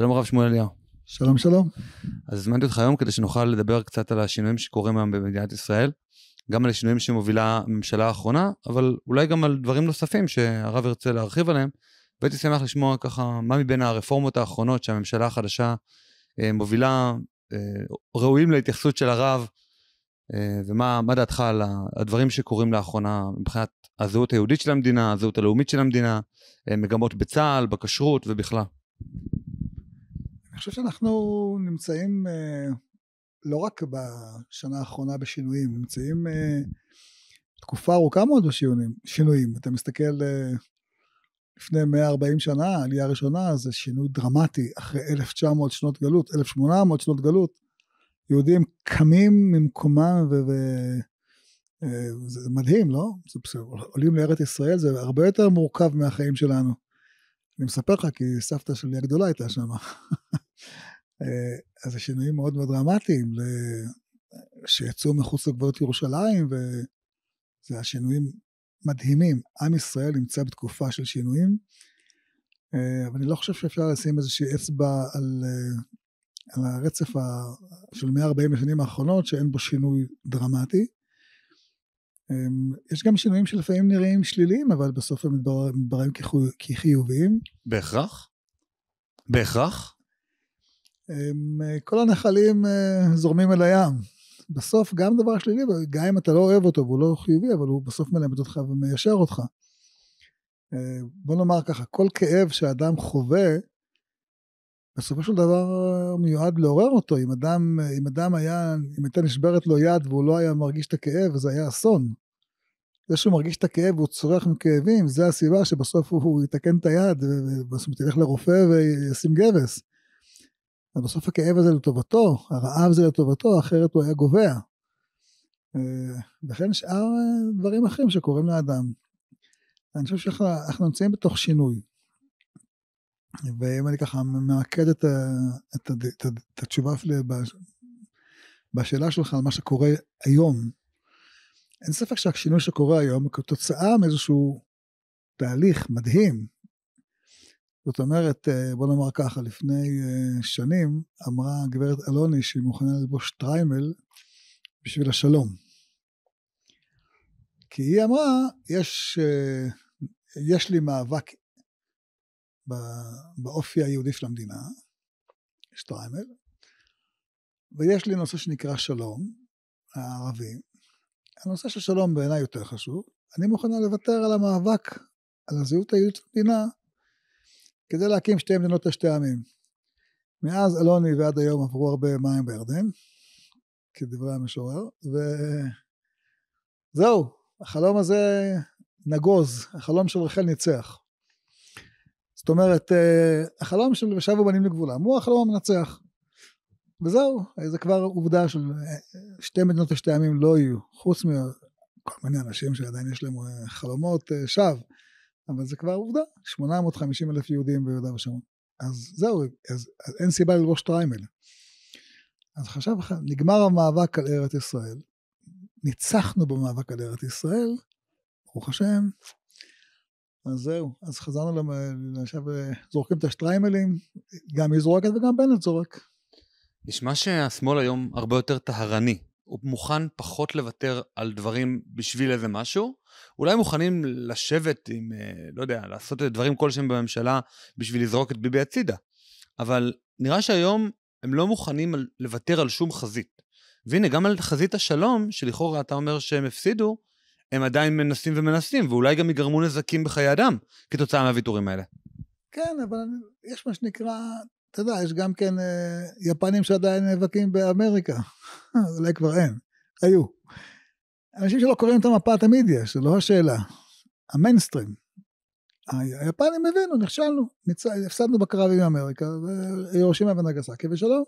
שלום הרב שמואל אליהו. שלום שלום. אז הזמנתי אותך היום כדי שנוכל לדבר קצת על השינויים שקורים היום במדינת ישראל, גם על השינויים שמובילה הממשלה האחרונה, אבל אולי גם על דברים נוספים שהרב ירצה להרחיב עליהם. והייתי שמח לשמוע ככה מה מבין הרפורמות האחרונות שהממשלה החדשה אה, מובילה, אה, ראויים להתייחסות של הרב, אה, ומה דעתך על הדברים שקורים לאחרונה מבחינת הזהות היהודית של המדינה, הזהות הלאומית של המדינה, אה, מגמות בצה"ל, בכשרות ובכלל. אני חושב שאנחנו נמצאים אה, לא רק בשנה האחרונה בשינויים, נמצאים אה, תקופה ארוכה מאוד בשינויים. אתה מסתכל אה, לפני 140 שנה, העלייה הראשונה זה שינוי דרמטי אחרי 1900 שנות גלות, 1800 שנות גלות. יהודים קמים ממקומם ו... ו... אה, זה מדהים, לא? זה בסדר, עולים לארץ ישראל, זה הרבה יותר מורכב מהחיים שלנו. אני מספר לך כי סבתא שלי הגדולה הייתה שם. אה, אז זה שינויים מאוד מאוד דרמטיים, שיצאו מחוץ לגבולות ירושלים, וזה השינויים מדהימים. עם ישראל נמצא בתקופה של שינויים, אה, אבל אני לא חושב שאפשר לשים איזושהי אצבע על, אה, על הרצף של 140 השנים האחרונות, שאין בו שינוי דרמטי. אמ, יש גם שינויים שלפעמים נראים שליליים, אבל בסוף הם מתבררים כחיוביים. בהכרח? בהכרח? אמ, כל הנחלים אה, זורמים אל הים. בסוף גם דבר שלילי, גם אם אתה לא אוהב אותו והוא לא חיובי, אבל הוא בסוף מלמד אותך ומיישר אותך. אה, בוא נאמר ככה, כל כאב שאדם חווה, בסופו של דבר אה, מיועד לעורר אותו. אם אדם, אה, אם אדם היה, אם הייתה נשברת לו יד והוא לא היה מרגיש את הכאב, זה היה אסון. זה שהוא מרגיש את הכאב והוא צורח עם כאבים, זה הסיבה שבסוף הוא יתקן את היד, ובסוף תלך לרופא וישים גבס. אז בסוף הכאב הזה לטובתו, הרעב זה לטובתו, אחרת הוא היה גובע. אה, וכן שאר דברים אחרים שקורים לאדם. אני חושב שאנחנו נמצאים בתוך שינוי. ואם אני ככה ממקד את, ה, את, ה, את, ה, את התשובה אפילו בשאלה שלך על מה שקורה היום, אין ספק שהשינוי שקורה היום הוא כתוצאה מאיזשהו תהליך מדהים. זאת אומרת, אה, בוא נאמר ככה, לפני אה, שנים אמרה הגברת אלוני שהיא מוכנה ללבוש טריימל בשביל השלום. כי היא אמרה, יש, אה, יש לי מאבק באופי היהודי של המדינה, שטריימל, ויש לי נושא שנקרא שלום, הערבי. הנושא של שלום בעיניי יותר חשוב. אני מוכנה לוותר על המאבק, על הזהות היהודית של המדינה, כדי להקים שתי מדינות לשתי עמים. מאז אלוני ועד היום עברו הרבה מים בירדן, כדברי המשורר, וזהו, החלום הזה נגוז, החלום של רחל ניצח. זאת אומרת, אה, החלום של ושבו בנים לגבולם הוא החלום המנצח. וזהו, זה כבר עובדה של אה, שתי מדינות לשתי עמים לא יהיו, חוץ מכל מיני אנשים שעדיין יש להם אה, חלומות שווא, אבל זה כבר עובדה, 850 אלף יהודים ביהודה ושומרון. אז זהו, אז, אז אין סיבה ללבוש טריימל. אז חשב, לך, נגמר המאבק על ארץ ישראל, ניצחנו במאבק על ארץ ישראל, ברוך השם, אז זהו, אז חזרנו עכשיו אה, זורקים את השטריימלים, גם היא זורקת וגם בנט זורק. נשמע שהשמאל היום הרבה יותר טהרני. הוא מוכן פחות לוותר על דברים בשביל איזה משהו. אולי מוכנים לשבת עם, אה, לא יודע, לעשות דברים כלשהם בממשלה בשביל לזרוק את ביבי הצידה. אבל נראה שהיום הם לא מוכנים לוותר על שום חזית. והנה, גם על חזית השלום, שלכאורה אתה אומר שהם הפסידו, הם עדיין מנסים ומנסים, ואולי גם יגרמו נזקים בחיי אדם כתוצאה מהוויתורים האלה. כן, אבל יש מה שנקרא, אתה יודע, יש גם כן אה, יפנים שעדיין נאבקים באמריקה. אולי כבר אין, היו. אנשים שלא קוראים את המפה תמיד יש, זו לא השאלה. המיינסטרים. היפנים הבינו, נכשלנו, ניצ... הפסדנו בקרב עם אמריקה, ויורשים וירושימה ונגסקי ושלום.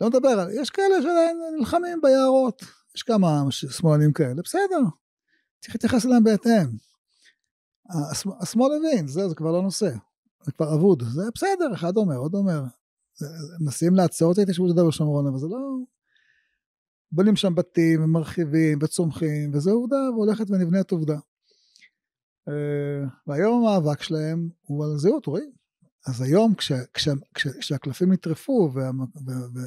לא נדבר על, יש כאלה שעדיין נלחמים ביערות, יש כמה שמאלנים כאלה, בסדר, צריך להתייחס אליהם בהתאם. השמאל הבין, זה, זה כבר לא נושא, זה כבר אבוד, זה בסדר, אחד אומר, עוד אומר. מנסים לעצור את ההתיישבות של דבר שומרון, אבל זה לא... בונים שם בתים, ומרחיבים, וצומחים, וזו עובדה, והולכת ונבנית עובדה. אה, והיום המאבק שלהם הוא על זהות, רואים? אז היום כש, כש, כש, כשהקלפים נטרפו, וה, וה, וה,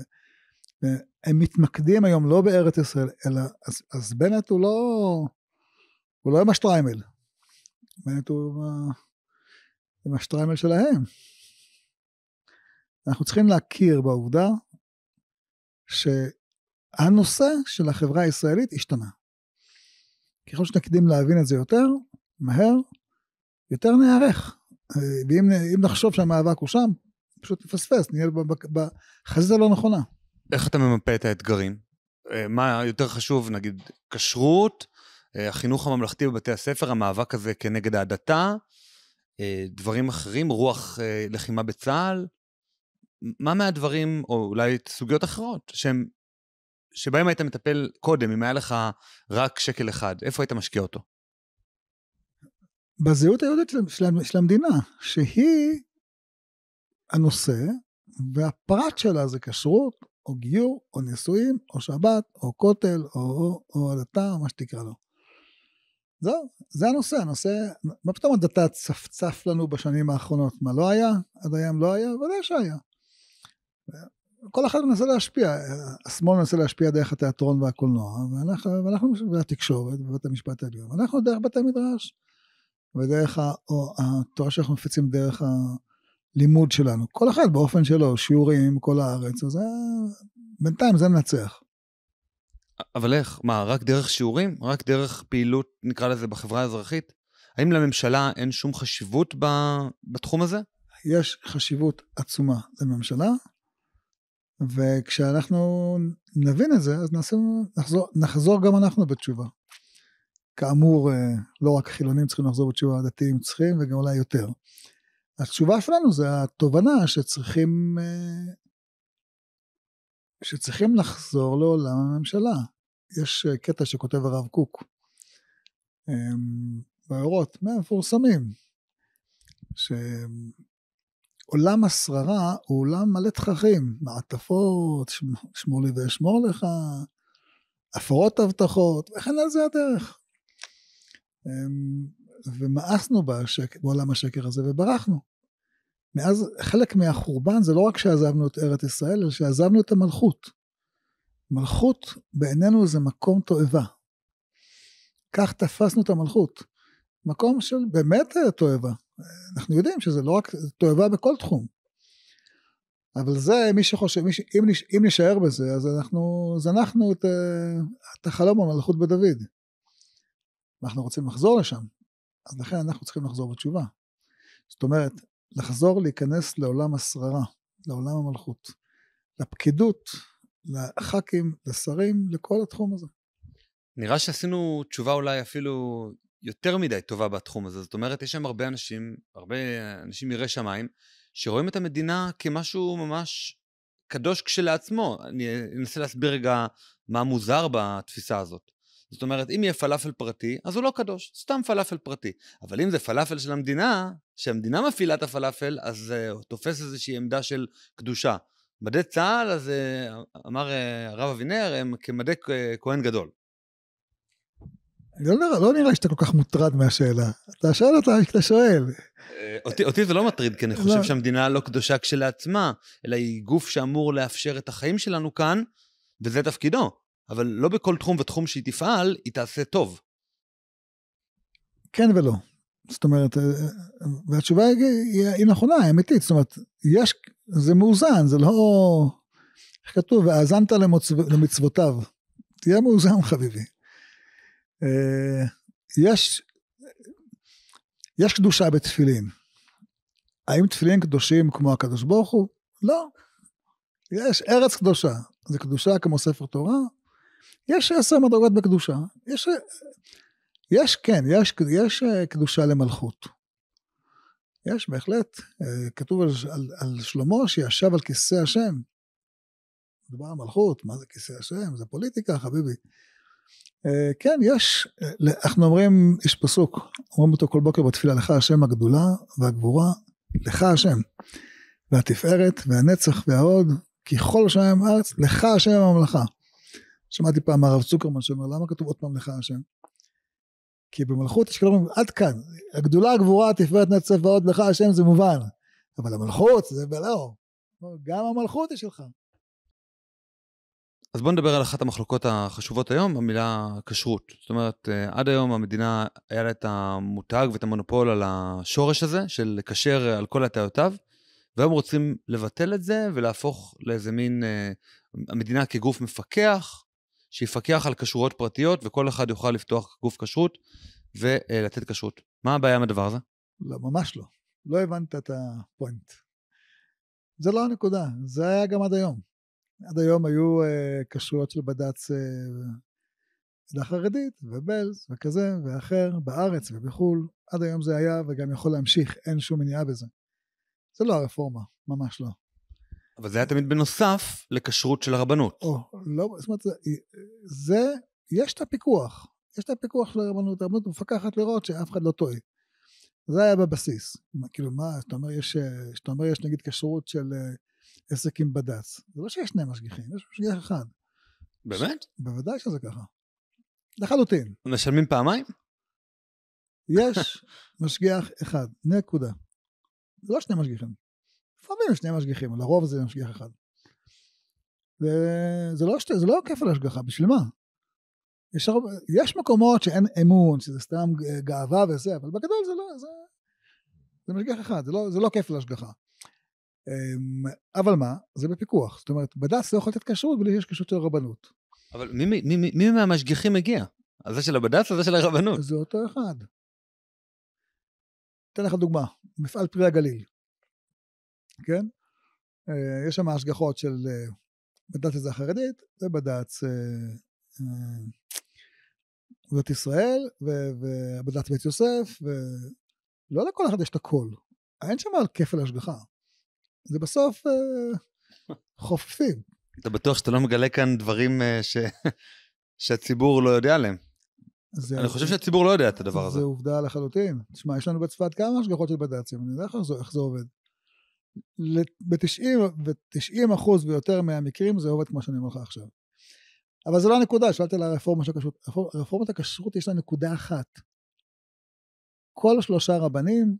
הם מתמקדים היום לא בארץ ישראל, אלא, אז, אז בנט הוא לא, הוא לא עם השטריימל. בנט הוא עם השטריימל שלהם. אנחנו צריכים להכיר בעובדה שהנושא של החברה הישראלית השתנה. ככל שנקדים להבין את זה יותר, מהר, יותר נערך. ואם נחשוב שהמאבק הוא שם, פשוט נפספס, נהיה בחזית הלא נכונה. איך אתה ממפה את האתגרים? אה, מה יותר חשוב, נגיד, כשרות, אה, החינוך הממלכתי בבתי הספר, המאבק הזה כנגד ההדתה, אה, דברים אחרים, רוח לחימה בצה"ל? מה מהדברים, או אולי סוגיות אחרות, שהם, שבהם היית מטפל קודם, אם היה לך רק שקל אחד, איפה היית משקיע אותו? בזהות היהודית של, של, של המדינה, שהיא הנושא, והפרט שלה זה כשרות, או גיור, או נישואים, או שבת, או כותל, או, הדתה, או, או או מה שתקרא לו. זהו, זה הנושא, הנושא, מה פתאום הדתה צפצף לנו בשנים האחרונות? מה, לא היה? עד היום לא היה? ודאי שהיה. כל אחד מנסה להשפיע, השמאל מנסה להשפיע דרך התיאטרון והקולנוע, ואנחנו, ואנחנו והתקשורת ובית המשפט העליון, ואנחנו דרך בתי מדרש, ודרך התורה שאנחנו מפיצים דרך הלימוד שלנו. כל אחד באופן שלו, שיעורים, כל הארץ, אז אה, בינתיים זה מנצח. אבל איך? מה, רק דרך שיעורים? רק דרך פעילות, נקרא לזה, בחברה האזרחית? האם לממשלה אין שום חשיבות ב... בתחום הזה? יש חשיבות עצומה לממשלה, וכשאנחנו נבין את זה, אז נעשה, נחזור, נחזור גם אנחנו בתשובה. כאמור, אה, לא רק חילונים צריכים לחזור בתשובה, דתיים צריכים, וגם אולי יותר. התשובה שלנו זה התובנה שצריכים, אה, שצריכים לחזור לעולם הממשלה. יש אה, קטע שכותב הרב קוק אמ, באורות, מפורסמים, שעולם השררה הוא עולם מלא תככים, מעטפות, שמור לי ואשמור לך, הפרות הבטחות, וכן על זה הדרך. אמ, ומאסנו בעולם השקר הזה וברחנו. מאז חלק מהחורבן זה לא רק שעזבנו את ארץ ישראל, אלא שעזבנו את המלכות. מלכות בעינינו זה מקום תועבה. כך תפסנו את המלכות. מקום של באמת אה, תועבה. אנחנו יודעים שזה לא רק תועבה בכל תחום. אבל זה מי שחושב, מי ש... אם, נש... אם נשאר בזה אז אנחנו זנחנו את, אה, את החלום המלכות בדוד. אנחנו רוצים לחזור לשם, אז לכן אנחנו צריכים לחזור בתשובה. זאת אומרת, לחזור להיכנס לעולם השררה, לעולם המלכות, לפקידות, לח"כים, לשרים, לכל התחום הזה. נראה שעשינו תשובה אולי אפילו יותר מדי טובה בתחום הזה. זאת אומרת, יש שם הרבה אנשים, הרבה אנשים יראי שמיים, שרואים את המדינה כמשהו ממש קדוש כשלעצמו. אני אנסה להסביר רגע מה מוזר בתפיסה הזאת. זאת אומרת, אם יהיה פלאפל פרטי, אז הוא לא קדוש, סתם פלאפל פרטי. אבל אם זה פלאפל של המדינה, שהמדינה מפעילה את הפלאפל, אז uh, הוא תופס איזושהי עמדה של קדושה. מדי צה"ל, אז uh, אמר uh, הרב אבינר, הם כמדי uh, כהן גדול. לא, נרא, לא נראה שאתה כל כך מוטרד מהשאלה. אתה שואל אותה, אתה שואל. אותי, אותי זה לא מטריד, כי אני לא. חושב לא. שהמדינה לא קדושה כשלעצמה, אלא היא גוף שאמור לאפשר את החיים שלנו כאן, וזה תפקידו. אבל לא בכל תחום ותחום שהיא תפעל, היא תעשה טוב. כן ולא. זאת אומרת, אה, אה, והתשובה היא, היא נכונה, היא אמיתית. זאת אומרת, יש, זה מאוזן, זה לא... איך כתוב? והאזנת למצו, למצוותיו. תהיה מאוזן חביבי. אה, יש, יש קדושה בתפילין. האם תפילין קדושים כמו הקדוש ברוך הוא? לא. יש ארץ קדושה. זה קדושה כמו ספר תורה, יש עשר מדרגות בקדושה. יש, יש כן, יש, יש אה, קדושה למלכות. יש בהחלט, אה, כתוב על, על, על שלמה שישב על כיסא השם. מדובר על מלכות, מה זה כיסא השם? זה פוליטיקה, חביבי. אה, כן, יש, אנחנו אומרים, יש פסוק, אומרים אותו כל בוקר בתפילה, לך השם הגדולה והגבורה, לך השם, והתפארת והנצח וההוד, כי כל השם הארץ, לך השם הממלכה. שמעתי פעם הרב צוקרמן שאומר למה כתוב עוד פעם לך השם? כי במלכות יש כאלה אומרים עד כאן הגדולה הגבורה תפארת נת צבאות, לך השם זה מובן אבל המלכות זה לא גם המלכות היא שלך אז בואו נדבר על אחת המחלוקות החשובות היום, המילה כשרות. זאת אומרת, אה, עד היום המדינה היה לה את המותג ואת המונופול על השורש הזה של לקשר אה, על כל הטעותיו, והיום רוצים לבטל את זה ולהפוך לאיזה מין, אה, המדינה כגוף מפקח, שיפקח על כשרויות פרטיות, וכל אחד יוכל לפתוח גוף כשרות ולתת כשרות. מה הבעיה עם הדבר הזה? לא, ממש לא. לא הבנת את הפוינט. זה לא הנקודה, זה היה גם עד היום. עד היום היו אה, כשרויות של בד"ץ אה, עדה אה, חרדית, ובלז, וכזה, ואחר, בארץ ובחו"ל. עד היום זה היה וגם יכול להמשיך, אין שום מניעה בזה. זה לא הרפורמה, ממש לא. אבל זה היה תמיד בנוסף לכשרות של הרבנות. או, לא, זאת אומרת, זה, זה, יש את הפיקוח. יש את הפיקוח של הרבנות, הרבנות מפקחת לראות שאף אחד לא טועה. זה היה בבסיס. מה, כאילו, מה, אתה אומר, יש, שאתה אומר, יש נגיד כשרות של אה, עסק עם בד"ץ. זה לא שיש שני משגיחים, יש משגיח אחד. באמת? ש... בוודאי שזה ככה. לחלוטין. משלמים פעמיים? יש משגיח אחד, נקודה. זה לא שני משגיחים. לפעמים שני משגיחים, לרוב זה משגיח אחד. וזה לא, שתי, זה לא כיף על השגחה, בשביל מה? יש, הרבה, יש מקומות שאין אמון, שזה סתם גאווה וזה, אבל בגדול זה לא, זה, זה משגיח אחד, זה לא, זה לא כיף השגחה. אמ, אבל מה? זה בפיקוח. זאת אומרת, בד"ס לא יכול לתת כשרות בלי שיש כשרות של רבנות. אבל מי, מי, מי, מי מהמשגיחים הגיע? הזה של הבד"ס או זה של הרבנות? זה אותו אחד. אתן לך דוגמה, מפעל פרי הגליל. כן? אה, יש שם השגחות של אה, בד"ץ הזה החרדית ובד"ץ עובדת אה, ישראל ובד"ץ בית יוסף, ולא לכל אחד יש את הכל. אין שם על כפל השגחה. זה בסוף חופפים. אתה בטוח שאתה לא מגלה כאן דברים ש... שהציבור לא יודע עליהם? זה... אני חושב שהציבור לא יודע את הדבר הזה. זה עובדה לחלוטין. תשמע, יש לנו בצפת כמה השגחות של בד"צים, אני לא יודע איך זה עובד. ב-90 אחוז ויותר מהמקרים זה עובד כמו שאני אומר לך עכשיו. אבל זו לא הנקודה, שאלתי על הרפורמה של הכשרות. רפורמת הכשרות יש לה נקודה אחת. כל שלושה רבנים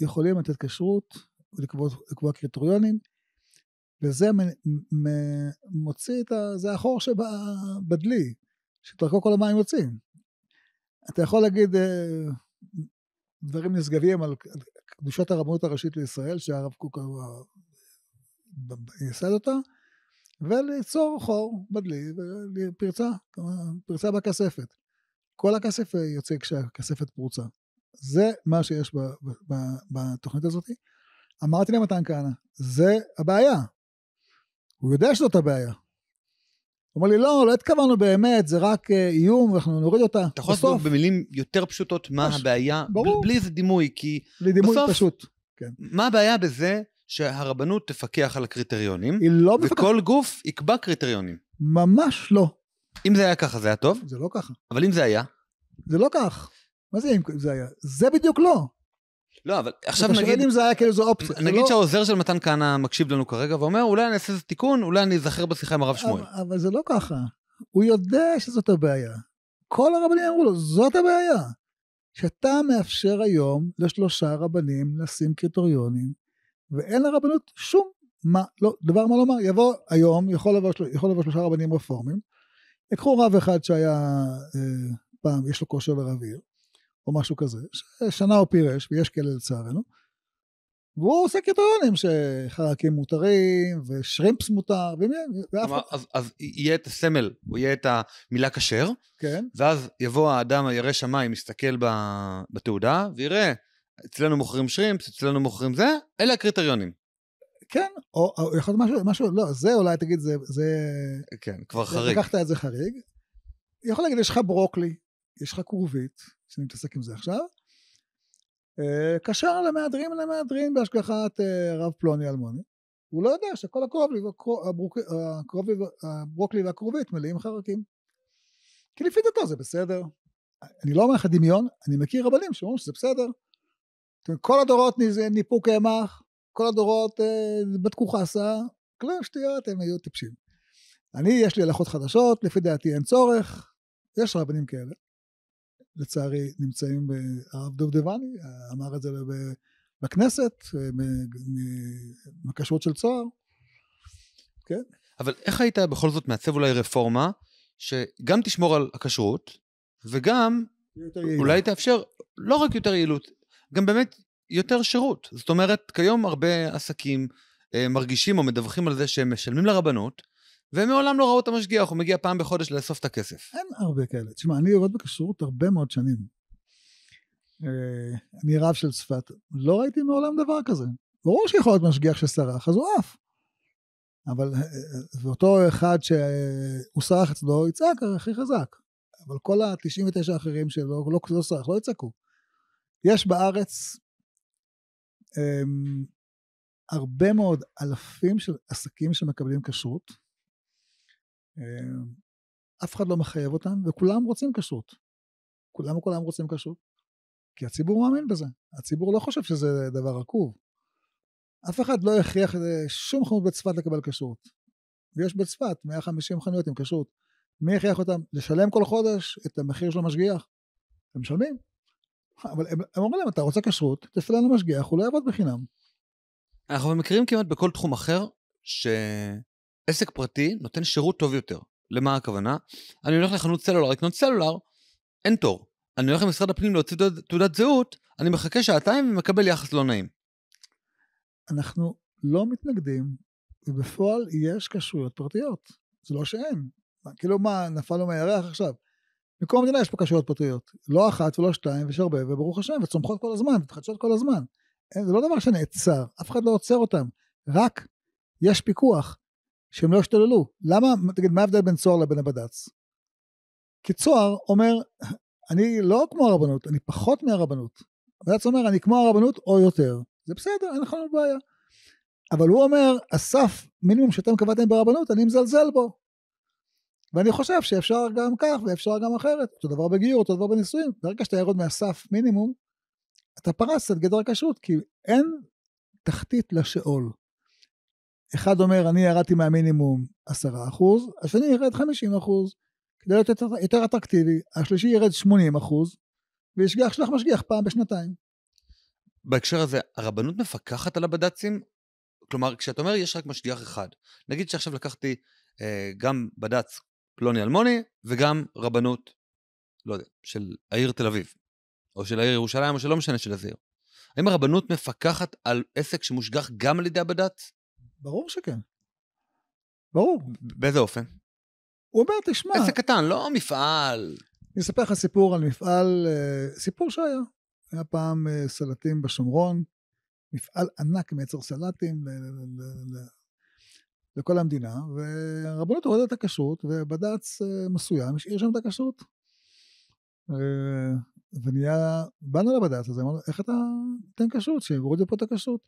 יכולים לתת כשרות ולקבוע קריטריונים, וזה מוציא את ה... זה החור שבדלי, שתרקו כל המים יוצאים. אתה יכול להגיד דברים נשגבים על, קדושת הרבנות הראשית לישראל, שהרב קוק ייסד אותה, וליצור חור בדלי, פרצה, פרצה בכספת. כל הכסף יוצא כשהכספת פרוצה. זה מה שיש ב, ב, ב, בתוכנית הזאת. אמרתי למתן כהנא, זה הבעיה. הוא יודע שזאת הבעיה. הוא אומר לי, לא, לא התכוונו באמת, זה רק אה, איום, אנחנו נוריד אותה. אתה יכול לעשות במילים יותר פשוטות מה פש... הבעיה, ברור. בלי איזה דימוי, כי בלי דימוי בסוף, פשוט. כן. מה הבעיה בזה שהרבנות תפקח על הקריטריונים, היא לא וכל מפקח... גוף יקבע קריטריונים? ממש לא. אם זה היה ככה, זה היה טוב? זה לא ככה. אבל אם זה היה? זה לא כך. מה זה אם זה היה? זה בדיוק לא. לא, אבל עכשיו נגיד... אתה שואל אם זה היה כאילו זו אופציה. נגיד לא... שהעוזר של מתן כהנא מקשיב לנו כרגע ואומר, אולי אני אעשה איזה תיקון, אולי אני אזכר בשיחה עם הרב שמואל. אבל, אבל זה לא ככה. הוא יודע שזאת הבעיה. כל הרבנים אמרו לו, זאת הבעיה. שאתה מאפשר היום לשלושה רבנים לשים קריטריונים, ואין לרבנות שום מה, לא, דבר מה לומר. יבוא היום, יכול לבוא, של... יכול לבוא שלושה רבנים רפורמים, יקחו רב אחד שהיה אה, פעם, יש לו כושר לרב עיר, או משהו כזה, שנה הוא פירש, ויש כאלה לצערנו, והוא עושה קריטריונים שחרקים מותרים, ושרימפס מותר, ואף אחד... אז, אז יהיה את הסמל, הוא יהיה את המילה כשר, כן. ואז יבוא האדם הירא שמיים, יסתכל בתעודה, ויראה, אצלנו מוכרים שרימפס, אצלנו מוכרים זה, אלה הקריטריונים. כן, או, או יכול להיות משהו, משהו, לא, זה אולי תגיד, זה... זה כן, כבר זה, חריג. לקחת את זה חריג. יכול להגיד, יש לך ברוקלי, יש לך כרובית, שאני מתעסק עם זה עכשיו, אה, קשר למהדרין למהדרין בהשגחת אה, רב פלוני אלמוני. הוא לא יודע שכל הקרובלי, הקרובלי, הברוקלי והכרובית מלאים חרקים. כי לפי דתו זה בסדר. אני לא אומר לך דמיון, אני מכיר רבנים שאומרים שזה בסדר. כל הדורות ניפו קמח, כל הדורות אה, בדקו חסה, כלום שטויות, הם היו טיפשים. אני, יש לי הלכות חדשות, לפי דעתי אין צורך, יש רבנים כאלה. לצערי נמצאים, הרב דובדבני אמר את זה בכנסת, בכשרות אה, של צוהר, כן. אבל איך היית בכל זאת מעצב אולי רפורמה, שגם תשמור על הכשרות, וגם אולי תאפשר לא רק יותר יעילות, גם באמת יותר שירות. זאת אומרת, כיום הרבה עסקים אה, מרגישים או מדווחים על זה שהם משלמים לרבנות, ומעולם לא ראו את המשגיח, הוא מגיע פעם בחודש לאסוף את הכסף. אין הרבה כאלה. תשמע, אני עובד בכשרות הרבה מאוד שנים. אה, אני רב של צפת, לא ראיתי מעולם דבר כזה. ברור שיכול להיות משגיח שסרח, אז הוא עף. אבל אה, אה, ואותו אחד שהוא סרח אצלו, יצעק הכי חזק. אבל כל ה-99 האחרים שלא לא, לא סרח, לא יצעקו. יש בארץ אמ, הרבה מאוד אלפים של עסקים שמקבלים כשרות, אה, אף אחד לא מחייב אותם, וכולם רוצים כשרות. כולם וכולם רוצים כשרות. כי הציבור מאמין בזה. הציבור לא חושב שזה דבר עקוב. אף אחד לא הכריח אה, שום חנות בצפת לקבל כשרות. ויש בצפת 150 חנויות עם כשרות. מי הכריח אותם? לשלם כל חודש את המחיר של המשגיח. הם משלמים. אבל הם, הם אומרים להם, אתה רוצה כשרות, תפעיל לנו משגיח, הוא לא יעבוד בחינם. אנחנו מכירים כמעט בכל תחום אחר, ש... עסק פרטי נותן שירות טוב יותר. למה הכוונה? אני הולך לחנות סלולר לקנות סלולר, אין תור. אני הולך למשרד הפנים להוציא תעודת זהות, אני מחכה שעתיים ומקבל יחס לא נעים. אנחנו לא מתנגדים, ובפועל יש כשרויות פרטיות. זה לא שאין. כאילו מה, נפלנו מהירח עכשיו. מקום המדינה יש פה כשרויות פרטיות. לא אחת ולא שתיים, ויש הרבה, וברוך השם, וצומחות כל הזמן, ומתחדשות כל הזמן. זה לא דבר שנעצר, אף אחד לא עוצר אותם. רק יש פיקוח. שהם לא ישתוללו. למה, תגיד, מה ההבדל בין צוהר לבין הבד"ץ? כי צוהר אומר, אני לא כמו הרבנות, אני פחות מהרבנות. הבד"ץ אומר, אני כמו הרבנות או יותר. זה בסדר, אין לך בעיה. אבל הוא אומר, הסף מינימום שאתם קבעתם ברבנות, אני מזלזל בו. ואני חושב שאפשר גם כך ואפשר גם אחרת. אותו דבר בגיור, אותו דבר בנישואים. ברגע שאתה ירד מהסף מינימום, אתה פרס את גדר הכשרות, כי אין תחתית לשאול. אחד אומר, אני ירדתי מהמינימום 10%, השני ירד 50%, כדי להיות יותר, יותר אטרקטיבי, השלישי ירד 80%, וישגח שלח משגיח פעם בשנתיים. בהקשר הזה, הרבנות מפקחת על הבד"צים? כלומר, כשאתה אומר יש רק משגיח אחד, נגיד שעכשיו לקחתי אה, גם בד"ץ פלוני אלמוני וגם רבנות, לא יודע, של העיר תל אביב, או של העיר ירושלים, או שלא משנה של איזה עיר. האם הרבנות מפקחת על עסק שמושגח גם על ידי הבד"ץ? ברור שכן. ברור. באיזה אופן? הוא אומר, תשמע... עסק קטן, לא מפעל. אני אספר לך סיפור על מפעל, אה, סיפור שהיה. היה פעם אה, סלטים בשומרון, מפעל ענק מייצר סלטים ל, ל, ל, לכל המדינה, והרבנות הורדה את הכשרות, ובד"ץ אה, מסוים השאיר שם את הכשרות. ונהיה, באנו לבד"ץ הזה, אמרנו, איך אתה נותן כשרות, שיורידו פה את הכשרות?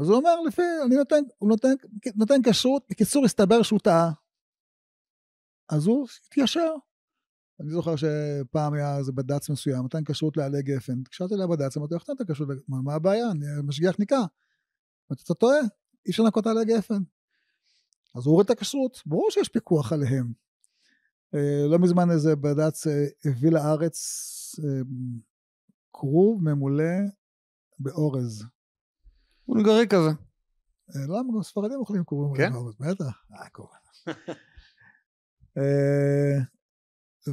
אז הוא אומר, לפי, אני נותן, הוא נותן, נותן כשרות, בקיצור הסתבר שהוא טעה. אז הוא התיישר. אני זוכר שפעם היה איזה בד"ץ מסוים, נותן כשרות לעלי גפן. התקשרתי בד"ץ, אמרתי לו, איך נותן כשרות? מה הבעיה? אני משגיח ניקה. אמרתי, אתה טועה, אי אפשר לנקות עלי גפן. אז הוא הוריד את הכשרות, ברור שיש פיקוח עליהם. אה, לא מזמן איזה בד"ץ אה, הביא לארץ אה, כרוב ממולא באורז. הונגרי כזה. למה אה, גם לא, ספרדים אוכלים קוראים כן? בטח, אה קוראים. אה,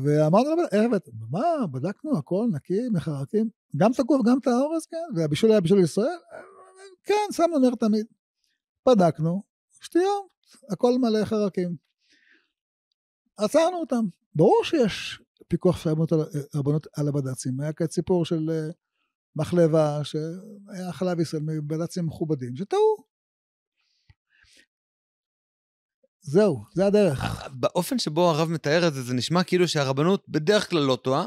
ואמרנו לו, אה, מה, בדקנו הכל נקי, מחרטים, גם את הגוף, גם את האורז, כן, והבישול היה בישול ישראל, כן, שמנו נר תמיד. בדקנו, שטויות, הכל מלא חרקים. עצרנו אותם. ברור שיש פיקוח של הרבנות על הבד"צים, היה כאן סיפור של מחלבה, שהיה חלב ישראל מבלצים מכובדים, שטעו. זהו, זה הדרך. אה, באופן שבו הרב מתאר את זה, זה נשמע כאילו שהרבנות בדרך כלל לא טועה,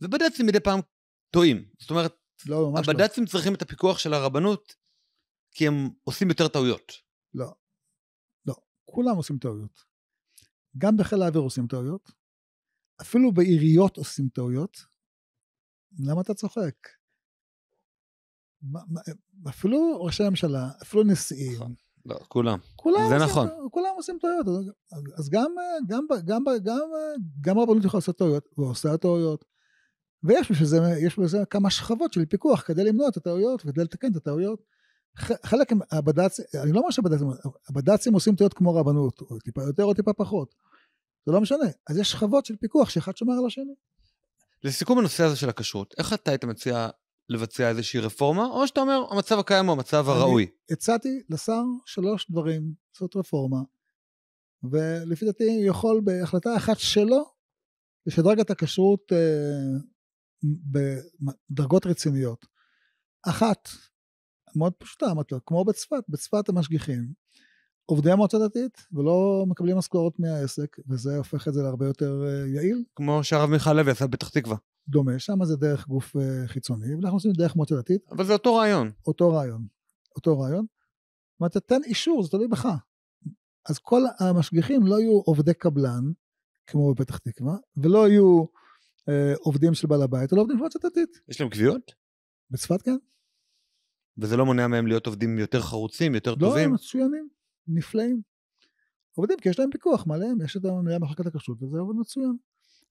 ובד"צים מדי פעם טועים. זאת אומרת, לא, לא. הבד"צים לא. צריכים את הפיקוח של הרבנות, כי הם עושים יותר טעויות. לא, לא, כולם עושים טעויות. גם בחיל האוויר עושים טעויות, אפילו בעיריות עושים טעויות. למה אתה צוחק? אפילו ראשי הממשלה, אפילו נשיאים. נכון. לא, כולם. כולם זה עושים, נכון. כולם עושים טעויות. אז גם, גם, גם, גם, גם הרבנות יכולה לעשות טעויות, ועושה טעויות. ויש בזה, בזה כמה שכבות של פיקוח כדי למנוע את הטעויות וכדי לתקן את הטעויות. חלק הבד"צים, אני לא אומר שהבד"צים, הבד"צים עושים טעויות כמו רבנות, או טיפה יותר או טיפה פחות. זה לא משנה. אז יש שכבות של פיקוח שאחד שומר על השני. לסיכום הנושא הזה של הכשרות, איך אתה היית מציע לבצע איזושהי רפורמה, או שאתה אומר, המצב הקיים הוא המצב הראוי. הצעתי לשר שלוש דברים, זאת רפורמה, ולפי דעתי יכול בהחלטה אחת שלו, לשדרג את הכשרות אה, בדרגות רציניות. אחת, מאוד פשוטה, אמרתי לו, כמו בצפת, בצפת המשגיחים. עובדי המועצה דתית ולא מקבלים משכורות מהעסק, וזה הופך את זה להרבה יותר אה, יעיל. כמו שהרב מיכל לוי עשה בפתח תקווה. דומה, שם זה דרך גוף אה, חיצוני, ואנחנו עושים דרך מועצה דתית. אבל זה אותו רעיון. אותו רעיון, אותו רעיון. זאת אומרת, תן אישור, זה תלוי בך. אז כל המשגיחים לא יהיו עובדי קבלן, כמו בפתח תקווה, ולא יהיו אה, עובדים של בעל הבית, אלא עובדים של מועצה דתית. יש להם קביעות? בצפת כן. וזה לא מונע מהם להיות עובדים יותר חרוצים, יותר לא, טובים? לא, הם מצוינים, נפלאים. עובדים כי יש להם פיקוח, מה להם? יש את המנהל מחלקת הכשרות, וזה עובד מצוין.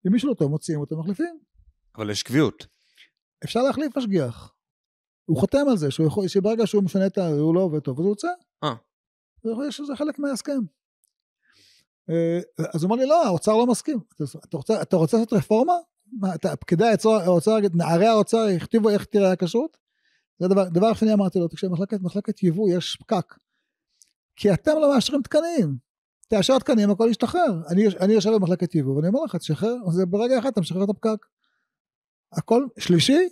אם מישהו לא טוב, מוציאים אותם, מחליפים. אבל יש קביעות. אפשר להחליף משגיח. הוא חותם על זה, שהוא יכול, שברגע שהוא משנה את ה... הוא לא עובד טוב, אז הוא יוצא. אה. יש לזה חלק מההסכם. אה, אז הוא אומר לי, לא, האוצר לא מסכים. אתה רוצה, אתה רוצה לעשות רפורמה? מה, אתה, פקידי האוצר, נערי האוצר הכתיבו איך תראה הכשרות? זה דבר, דבר שני אמרתי לו, תקשיב, מחלקת יבוא יש פקק. כי אתם לא מאשרים תקנים. תאשר תקנים, הכל ישתחרר. אני, אני יושב במחלקת יבוא, ואני אומר לך, תשחרר, ברגע אחד אתה משחרר את הפקק. הכל. שלישי,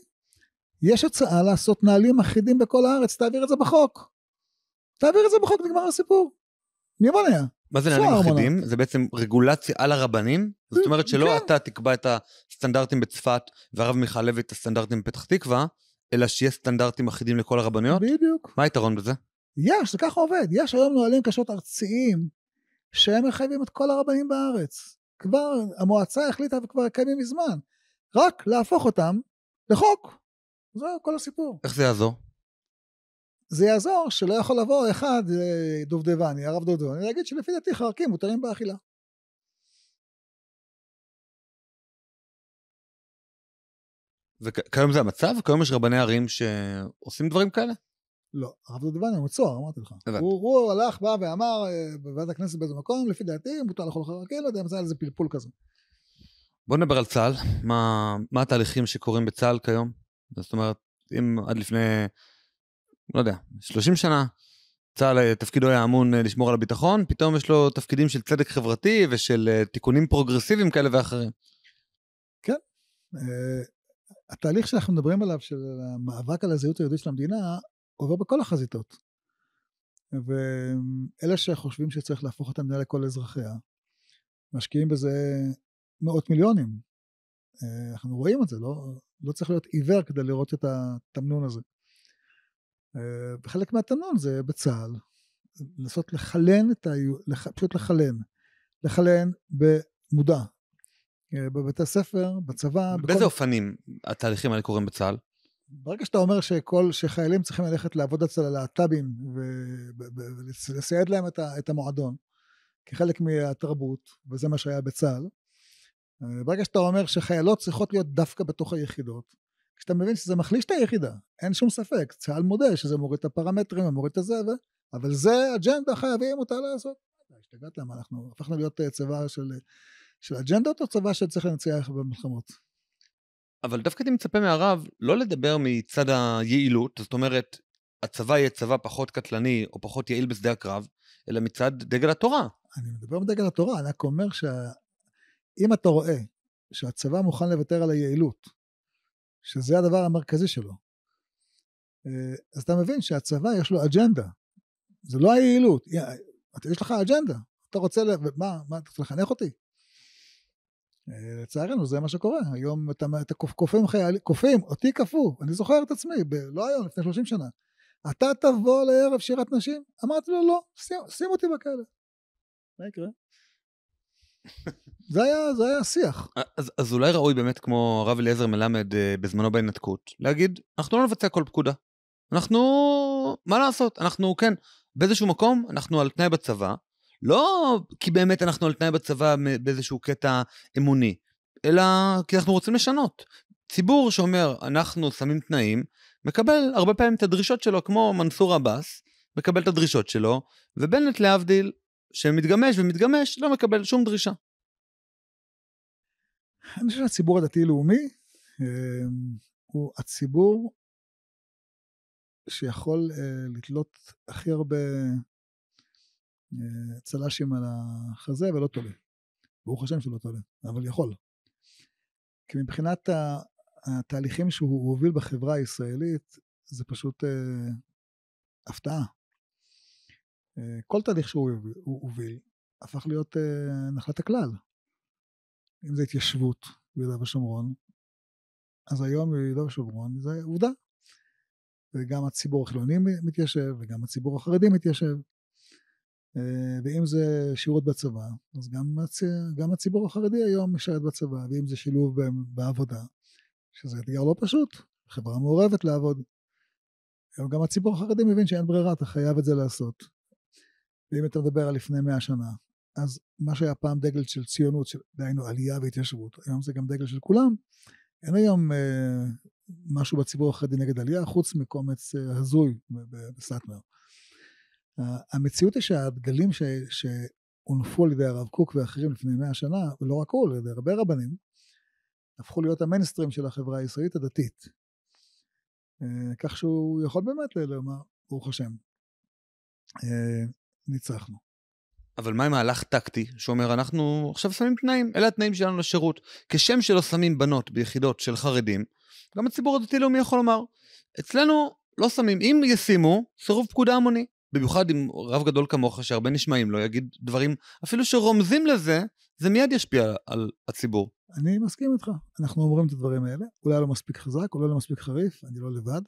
יש הצעה לעשות נהלים אחידים בכל הארץ, תעביר את זה בחוק. תעביר את זה בחוק, נגמר הסיפור. מי מונע? מה זה נהלים אחידים? זה בעצם רגולציה על הרבנים? זאת אה, אומרת שלא כן. אתה תקבע את הסטנדרטים בצפת והרב מיכל לוי את הסטנדרטים בפתח תקווה, אלא שיהיה סטנדרטים אחידים לכל הרבנויות? בדיוק. מה היתרון בזה? יש, זה ככה עובד. יש היום נהלים קשות ארציים שהם מחייבים את כל הרבנים בארץ. כבר המועצה החליטה וכבר קיימים מזמן. רק להפוך אותם לחוק. זה כל הסיפור. איך זה יעזור? זה יעזור שלא יכול לבוא אחד אה, דובדבני, הרב דובדבני, להגיד שלפי דעתי חרקים מותרים באכילה. וכיום זה המצב? כיום יש רבני ערים שעושים דברים כאלה? לא, הרב דודבני הוא צוהר, אמרתי לך. הוא, הוא הלך, בא ואמר אה, בוועדת הכנסת באיזה מקום, לפי דעתי מותר לאכול חרקים, לא יודע אם זה היה איזה פלפול כזה. בוא נדבר על צה"ל, מה, מה התהליכים שקורים בצה"ל כיום? זאת אומרת, אם עד לפני, לא יודע, 30 שנה, צה"ל אה, תפקידו היה אמון אה, לשמור על הביטחון, פתאום יש לו תפקידים של צדק חברתי ושל אה, תיקונים פרוגרסיביים כאלה ואחרים. כן. התהליך שאנחנו מדברים עליו, של המאבק על הזהות היהודית של המדינה, עובר בכל החזיתות. ואלה שחושבים שצריך להפוך את המדינה לכל אזרחיה, משקיעים בזה מאות מיליונים. אה, אנחנו רואים את זה, לא, לא צריך להיות עיוור כדי לראות את התמנון הזה. אה, וחלק מהתמנון זה בצה"ל, לנסות לחלן את ה... לח... פשוט לחלן. לחלן במודע. אה, בבית הספר, בצבא. באיזה בכל... אופנים התהליכים האלה קורים בצה"ל? ברגע שאתה אומר שכל, שחיילים צריכים ללכת לעבוד אצל הלהט"בים ולסייד להם את, את המועדון כחלק מהתרבות, וזה מה שהיה בצה"ל, ברגע שאתה אומר שחיילות צריכות להיות דווקא בתוך היחידות, כשאתה מבין שזה מחליש את היחידה, אין שום ספק, צה"ל מודה שזה מוריד את הפרמטרים מוריד את הזה, ו... אבל זה אג'נדה, חייבים אותה לעשות. השתגעת למה אנחנו הפכנו להיות אה, צבא של, של אג'נדות או צבא שצריך לנצח במלחמות? אבל דווקא אני מצפה מהרב לא לדבר מצד היעילות, זאת אומרת, הצבא יהיה צבא פחות קטלני או פחות יעיל בשדה הקרב, אלא מצד דגל התורה. אני מדבר מדגל התורה, אני רק אומר שה... אם אתה רואה שהצבא מוכן לוותר על היעילות, שזה הדבר המרכזי שלו, אה, אז אתה מבין שהצבא יש לו אג'נדה. זה לא היעילות, יש לך אג'נדה. אתה רוצה, ל... מה, מה, אתה רוצה לחנך אותי? אה, לצערנו זה מה שקורה, היום אתה, אתה כופים חיילים, כופים, אותי כפו, אני זוכר את עצמי, ב, לא היום, לפני 30 שנה. אתה תבוא לערב שירת נשים? אמרתי לו לא, שים, שים אותי בכלא. מה יקרה? זה היה, זה היה שיח. אה, אז, אז אולי ראוי באמת, כמו הרב אליעזר מלמד אה, בזמנו בהנתקות, להגיד, אנחנו לא נבצע כל פקודה. אנחנו, מה לעשות, אנחנו כן, באיזשהו מקום, אנחנו על תנאי בצבא, לא כי באמת אנחנו על תנאי בצבא באיזשהו קטע אמוני, אלא כי אנחנו רוצים לשנות. ציבור שאומר, אנחנו שמים תנאים, מקבל הרבה פעמים את הדרישות שלו, כמו מנסור עבאס, מקבל את הדרישות שלו, ובנט להבדיל שמתגמש ומתגמש, לא מקבל שום דרישה. אני חושב שהציבור הדתי-לאומי אמ, הוא הציבור שיכול אה, לתלות הכי הרבה אה, צל"שים על החזה ולא תולה. ברוך השם שלא תולה, אבל יכול. כי מבחינת התהליכים שהוא הוביל בחברה הישראלית, זה פשוט אה, הפתעה. אה, כל תהליך שהוא הוביל הפך להיות אה, נחלת הכלל. אם זה התיישבות ביהודה ושומרון, אז היום ביהודה ושומרון זה עובדה. וגם הציבור החילוני מתיישב, וגם הציבור החרדי מתיישב. אה, ואם זה שירות בצבא, אז גם, הצ... גם הציבור החרדי היום משרת בצבא, ואם זה שילוב בעבודה, שזה אתגר לא פשוט, חברה מעורבת לעבוד. גם הציבור החרדי מבין שאין ברירה, אתה חייב את זה לעשות. ואם אתה מדבר על לפני מאה שנה, אז מה שהיה פעם דגל של ציונות, של, דהיינו עלייה והתיישבות, היום זה גם דגל של כולם, אין היום אה, משהו בציבור החרדי נגד עלייה, חוץ מקומץ אה, הזוי בסאטמר. אה, המציאות היא שהדגלים ש, שהונפו על ידי הרב קוק ואחרים לפני מאה שנה, ולא רק הוא, על ידי הרבה רבנים, הפכו להיות המיינסטרים של החברה הישראלית הדתית. אה, כך שהוא יכול באמת לומר, ברוך השם. אה, ניצחנו. אבל מה עם מהלך טקטי שאומר אנחנו עכשיו שמים תנאים, אלה התנאים שלנו לשירות. כשם שלא שמים בנות ביחידות של חרדים, גם הציבור הדתי-לאומי יכול לומר, אצלנו לא שמים, אם ישימו, סירוב פקודה המוני. במיוחד עם רב גדול כמוך שהרבה נשמעים לו, לא יגיד דברים, אפילו שרומזים לזה, זה מיד ישפיע על הציבור. אני מסכים איתך, אנחנו אומרים את הדברים האלה, אולי לא מספיק חזק, אולי לא מספיק חריף, אני לא לבד,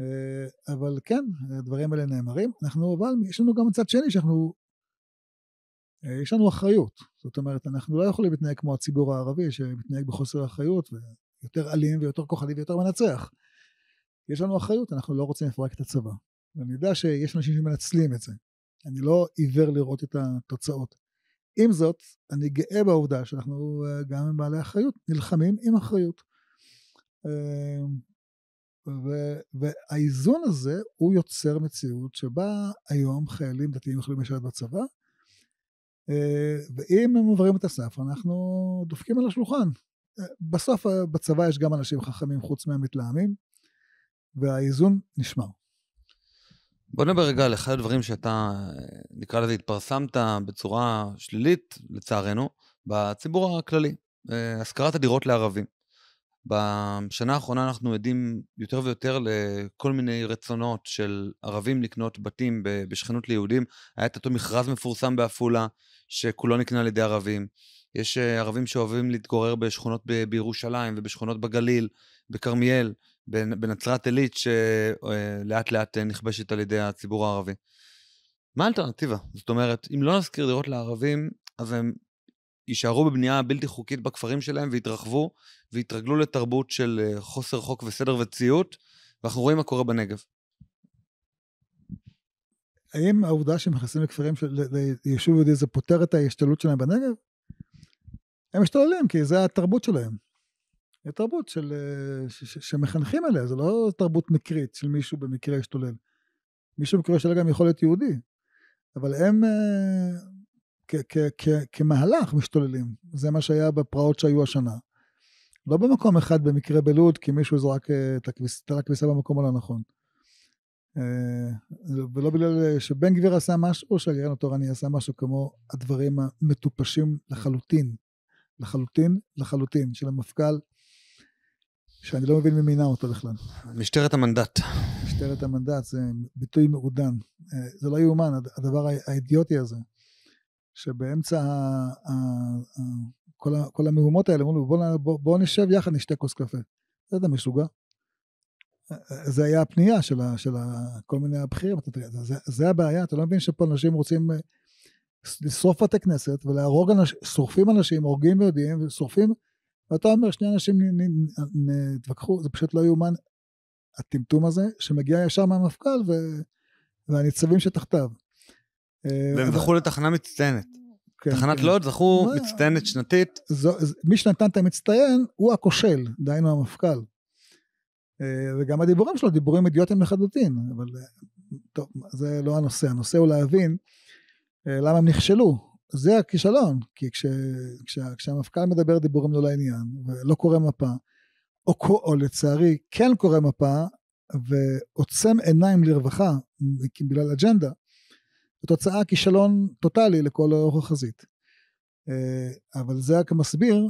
אה, אבל כן, הדברים האלה נאמרים. אנחנו, אבל יש לנו גם צד שני שאנחנו, אה, יש לנו אחריות. זאת אומרת, אנחנו לא יכולים להתנהג כמו הציבור הערבי שמתנהג בחוסר אחריות ויותר אלים ויותר כוחני ויותר מנצח. יש לנו אחריות, אנחנו לא רוצים לפרק את הצבא. ואני יודע שיש אנשים שמנצלים את זה. אני לא עיוור לראות את התוצאות. עם זאת, אני גאה בעובדה שאנחנו אה, גם עם בעלי אחריות, נלחמים עם אחריות. והאיזון הזה הוא יוצר מציאות שבה היום חיילים דתיים יכולים לשרת בצבא, אה, ואם הם עוברים את הסף אנחנו דופקים על השולחן. אה, בסוף אה, בצבא יש גם אנשים חכמים חוץ מהמתלהמים, והאיזון נשמר. בוא נדבר רגע על אחד הדברים שאתה, נקרא לזה, התפרסמת בצורה שלילית, לצערנו, בציבור הכללי, השכרת הדירות לערבים. בשנה האחרונה אנחנו עדים יותר ויותר לכל מיני רצונות של ערבים לקנות בתים בשכנות ליהודים. היה את אותו מכרז מפורסם בעפולה, שכולו נקנה על ידי ערבים. יש אה, ערבים שאוהבים להתגורר בשכונות בירושלים ובשכונות בגליל, בכרמיאל, בנצרת עילית, שלאט אה, לאט אה, נכבשת על ידי הציבור הערבי. מה האלטרנטיבה? זאת אומרת, אם לא נזכיר דירות לערבים, אז הם יישארו בבנייה הבלתי חוקית בכפרים שלהם ויתרחבו ויתרגלו לתרבות של אה, חוסר חוק וסדר וציות, ואנחנו רואים מה קורה בנגב. האם העובדה שהם נכנסים לכפרים, של... ליישוב יהודי, זה פותר את ההשתלות שלהם בנגב? הם משתוללים, כי זה התרבות שלהם. זה תרבות של, אה, ש, ש, שמחנכים עליה, זה לא תרבות מקרית של מישהו במקרה השתולל. מישהו במקרה השתולל גם יכול להיות יהודי, אבל הם אה, כמהלך משתוללים. זה מה שהיה בפרעות שהיו השנה. לא במקום אחד במקרה בלוד, כי מישהו זרק אה, את הכביסה במקום הלא נכון. אה, ולא בגלל אה, שבן גביר עשה משהו, או שהגרן התורני עשה משהו כמו הדברים המטופשים לחלוטין, לחלוטין, לחלוטין, של המפכ"ל, שאני לא מבין מי מינה אותו בכלל. משטרת המנדט. משטרת המנדט, זה ביטוי מעודן. זה לא יאומן, הדבר האידיוטי הזה. שבאמצע ה, ה, ה, כל, ה, כל המהומות האלה, אמרו לו, בוא, בוא, בוא נשב יחד, נשתה כוס קפה. זה אתה משוגע. אה, אה, זה היה הפנייה של, ה, של ה, כל מיני הבכירים, זה, זה הבעיה, אתה לא מבין שפה אנשים רוצים אה, לשרוף בתי כנסת ולהרוג אנשים, שורפים אנשים, הורגים יהודים ושורפים, ואתה אומר, שני אנשים נתווכחו, זה פשוט לא יאומן, הטמטום הזה, שמגיע ישר מהמפכ"ל והניצבים שתחתיו. אה, והם זכו לתחנה מצטיינת. כן, תחנת כן. לוד זכו מצטיינת שנתית. מי שנתן את המצטיין הוא הכושל, דהיינו המפכ"ל. אה, וגם הדיבורים שלו דיבורים אידיוטיים לחלוטין, אבל אה, טוב, זה לא הנושא, הנושא הוא להבין למה הם נכשלו. זה הכישלון, כי כש, כש, כשהמפכ"ל מדבר דיבורים לא לעניין, ולא קורה מפה, או, או או לצערי כן קורה מפה, ועוצם עיניים לרווחה בגלל אג'נדה, התוצאה כישלון טוטאלי לכל אורך החזית. אה, אבל זה רק מסביר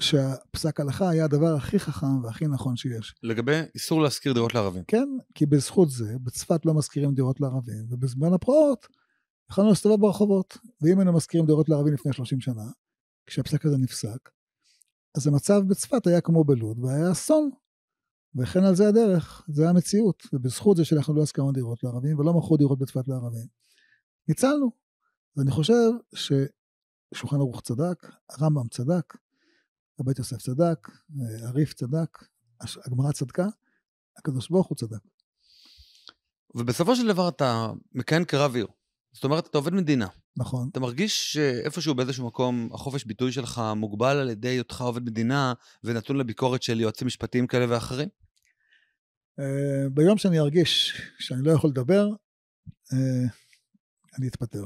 שהפסק הלכה היה הדבר הכי חכם והכי נכון שיש. לגבי איסור להשכיר דירות לערבים. כן, כי בזכות זה, בצפת לא משכירים דירות לערבים, ובזמן הפרעות יכולנו להסתובב ברחובות. ואם היינו משכירים דירות לערבים לפני 30 שנה, כשהפסק הזה נפסק, אז המצב בצפת היה כמו בלוד, והיה אסון וכן על זה הדרך, זה המציאות, ובזכות זה שאנחנו לא הסכמנו דירות לערבים ולא מכרו דירות בצפת לערבים. ניצלנו. ואני חושב ששולחן ערוך צדק, הרמב"ם צדק, הבית יוסף צדק, אה, הריף צדק, הגמרא צדקה, הקדוש ברוך הוא צדק. ובסופו של דבר אתה מכהן כרב עיר. זאת אומרת, אתה עובד מדינה. נכון. אתה מרגיש שאיפשהו באיזשהו מקום החופש ביטוי שלך מוגבל על ידי היותך עובד מדינה ונתון לביקורת של יועצים משפטיים כאלה ואחרים? אה, ביום שאני ארגיש שאני לא יכול לדבר, אה, אני אתפטר.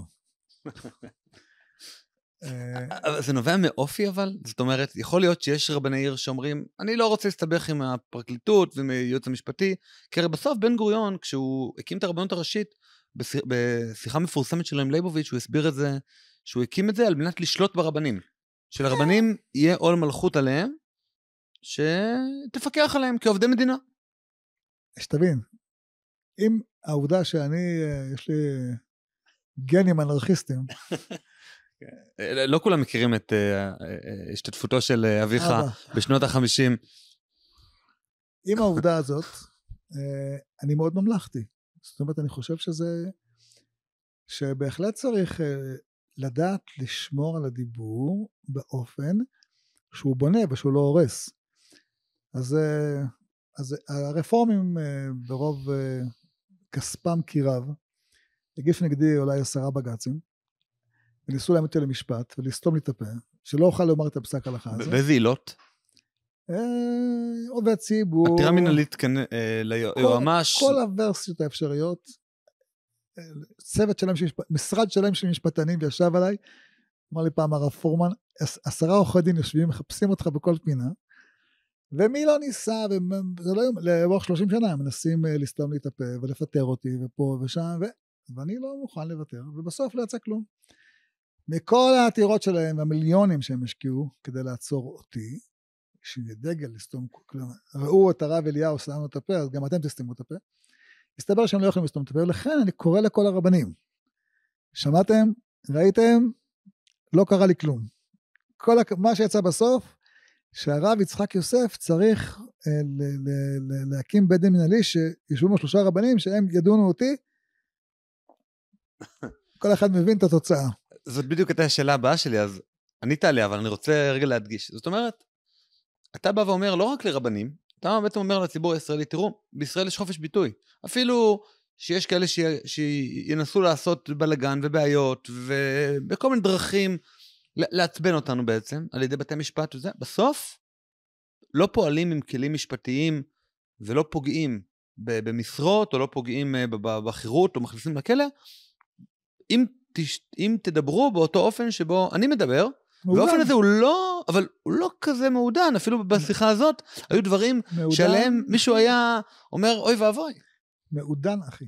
אה, זה נובע מאופי אבל? זאת אומרת, יכול להיות שיש רבני עיר שאומרים, אני לא רוצה להסתבך עם הפרקליטות ועם הייעוץ המשפטי, כי הרי בסוף בן גוריון, כשהוא הקים את הרבנות הראשית, בשיחה מפורסמת שלו עם ליבוביץ', הוא הסביר את זה, שהוא הקים את זה על מנת לשלוט ברבנים. שלרבנים יהיה עול מלכות עליהם, שתפקח עליהם כעובדי מדינה. שתבין, אם העובדה שאני, אה, יש לי גנים אנרכיסטים. כן. אה, לא כולם מכירים את אה, השתתפותו של אביך בשנות החמישים. עם העובדה הזאת, אני מאוד ממלכתי. זאת אומרת, אני חושב שזה... שבהחלט צריך לדעת לשמור על הדיבור באופן שהוא בונה ושהוא לא הורס. אז אז אה, הרפורמים אה, ברוב אה, כספם כי רב, הגיש נגדי אולי עשרה בג"צים, וניסו להעמיד אותי למשפט ולסתום לי את הפה, שלא אוכל לומר את הפסק הלכה הזה. באיזה עילות? עובד ציבור. עתירה מנהלית ליועמ"ש. כל הוורסיות האפשריות. צוות שלם, משרד שלם של משפטנים ישב עליי, אמר לי פעם הרב פורמן, עשרה עורכי דין יושבים, מחפשים אותך בכל פינה, ומי לא ניסה, וזה לא, יום, לאורך 30 שנה הם מנסים אה, לסתום לי את הפה ולפטר אותי ופה ושם, ו... ואני לא מוכן לוותר, ובסוף לא יצא כלום. מכל העתירות שלהם והמיליונים שהם השקיעו כדי לעצור אותי, שיהיה דגל לסתום, כלומר, ראו את הרב אליהו סתמנו את הפה, אז גם אתם תסתמו את הפה. הסתבר שהם לא יכולים לסתום את הפה, ולכן אני קורא לכל הרבנים. שמעתם? ראיתם? לא קרה לי כלום. כל הכ... מה שיצא בסוף שהרב יצחק יוסף צריך אה, להקים בית דין מנהלי שישבו בו שלושה רבנים שהם ידונו אותי, כל אחד מבין את התוצאה. זאת בדיוק הייתה השאלה הבאה שלי, אז ענית עליה, אבל אני רוצה רגע להדגיש. זאת אומרת, אתה בא ואומר לא רק לרבנים, אתה בעצם אומר לציבור הישראלי, תראו, בישראל יש חופש ביטוי. אפילו שיש כאלה ש... שינסו לעשות בלאגן ובעיות ובכל מיני דרכים לעצבן אותנו בעצם, על ידי בתי משפט וזה, בסוף לא פועלים עם כלים משפטיים ולא פוגעים במשרות, או לא פוגעים אה, בחירות, או מכניסים לכלא, אם, תש... אם תדברו באותו אופן שבו אני מדבר, מעודן. באופן הזה הוא לא, אבל הוא לא כזה מעודן, אפילו בשיחה הזאת, היו דברים מעודן. שעליהם מישהו היה אומר, אוי ואבוי. מעודן, אחי.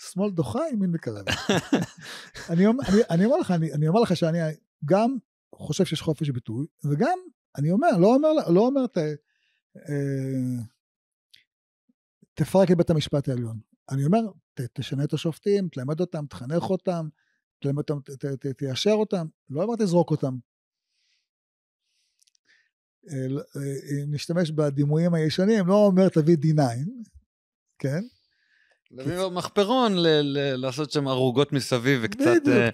שמאל דוחה, ימין מקרבת. אני, אני, אני אומר לך, אני, אני אומר לך שאני גם חושב שיש חופש ביטוי, וגם, אני אומר, לא אומר, לא אומר ת, אה, תפרק את בית המשפט העליון. אני אומר, ת, תשנה את השופטים, תלמד אותם, תחנך אותם, תלמד אותם, ת, ת, ת, תיישר אותם, לא אומר תזרוק אותם. אה, לא, אה, אם נשתמש בדימויים הישנים, לא אומר תביא D9, כן? להביא לו מחפרון, לעשות שם ערוגות מסביב וקצת אה,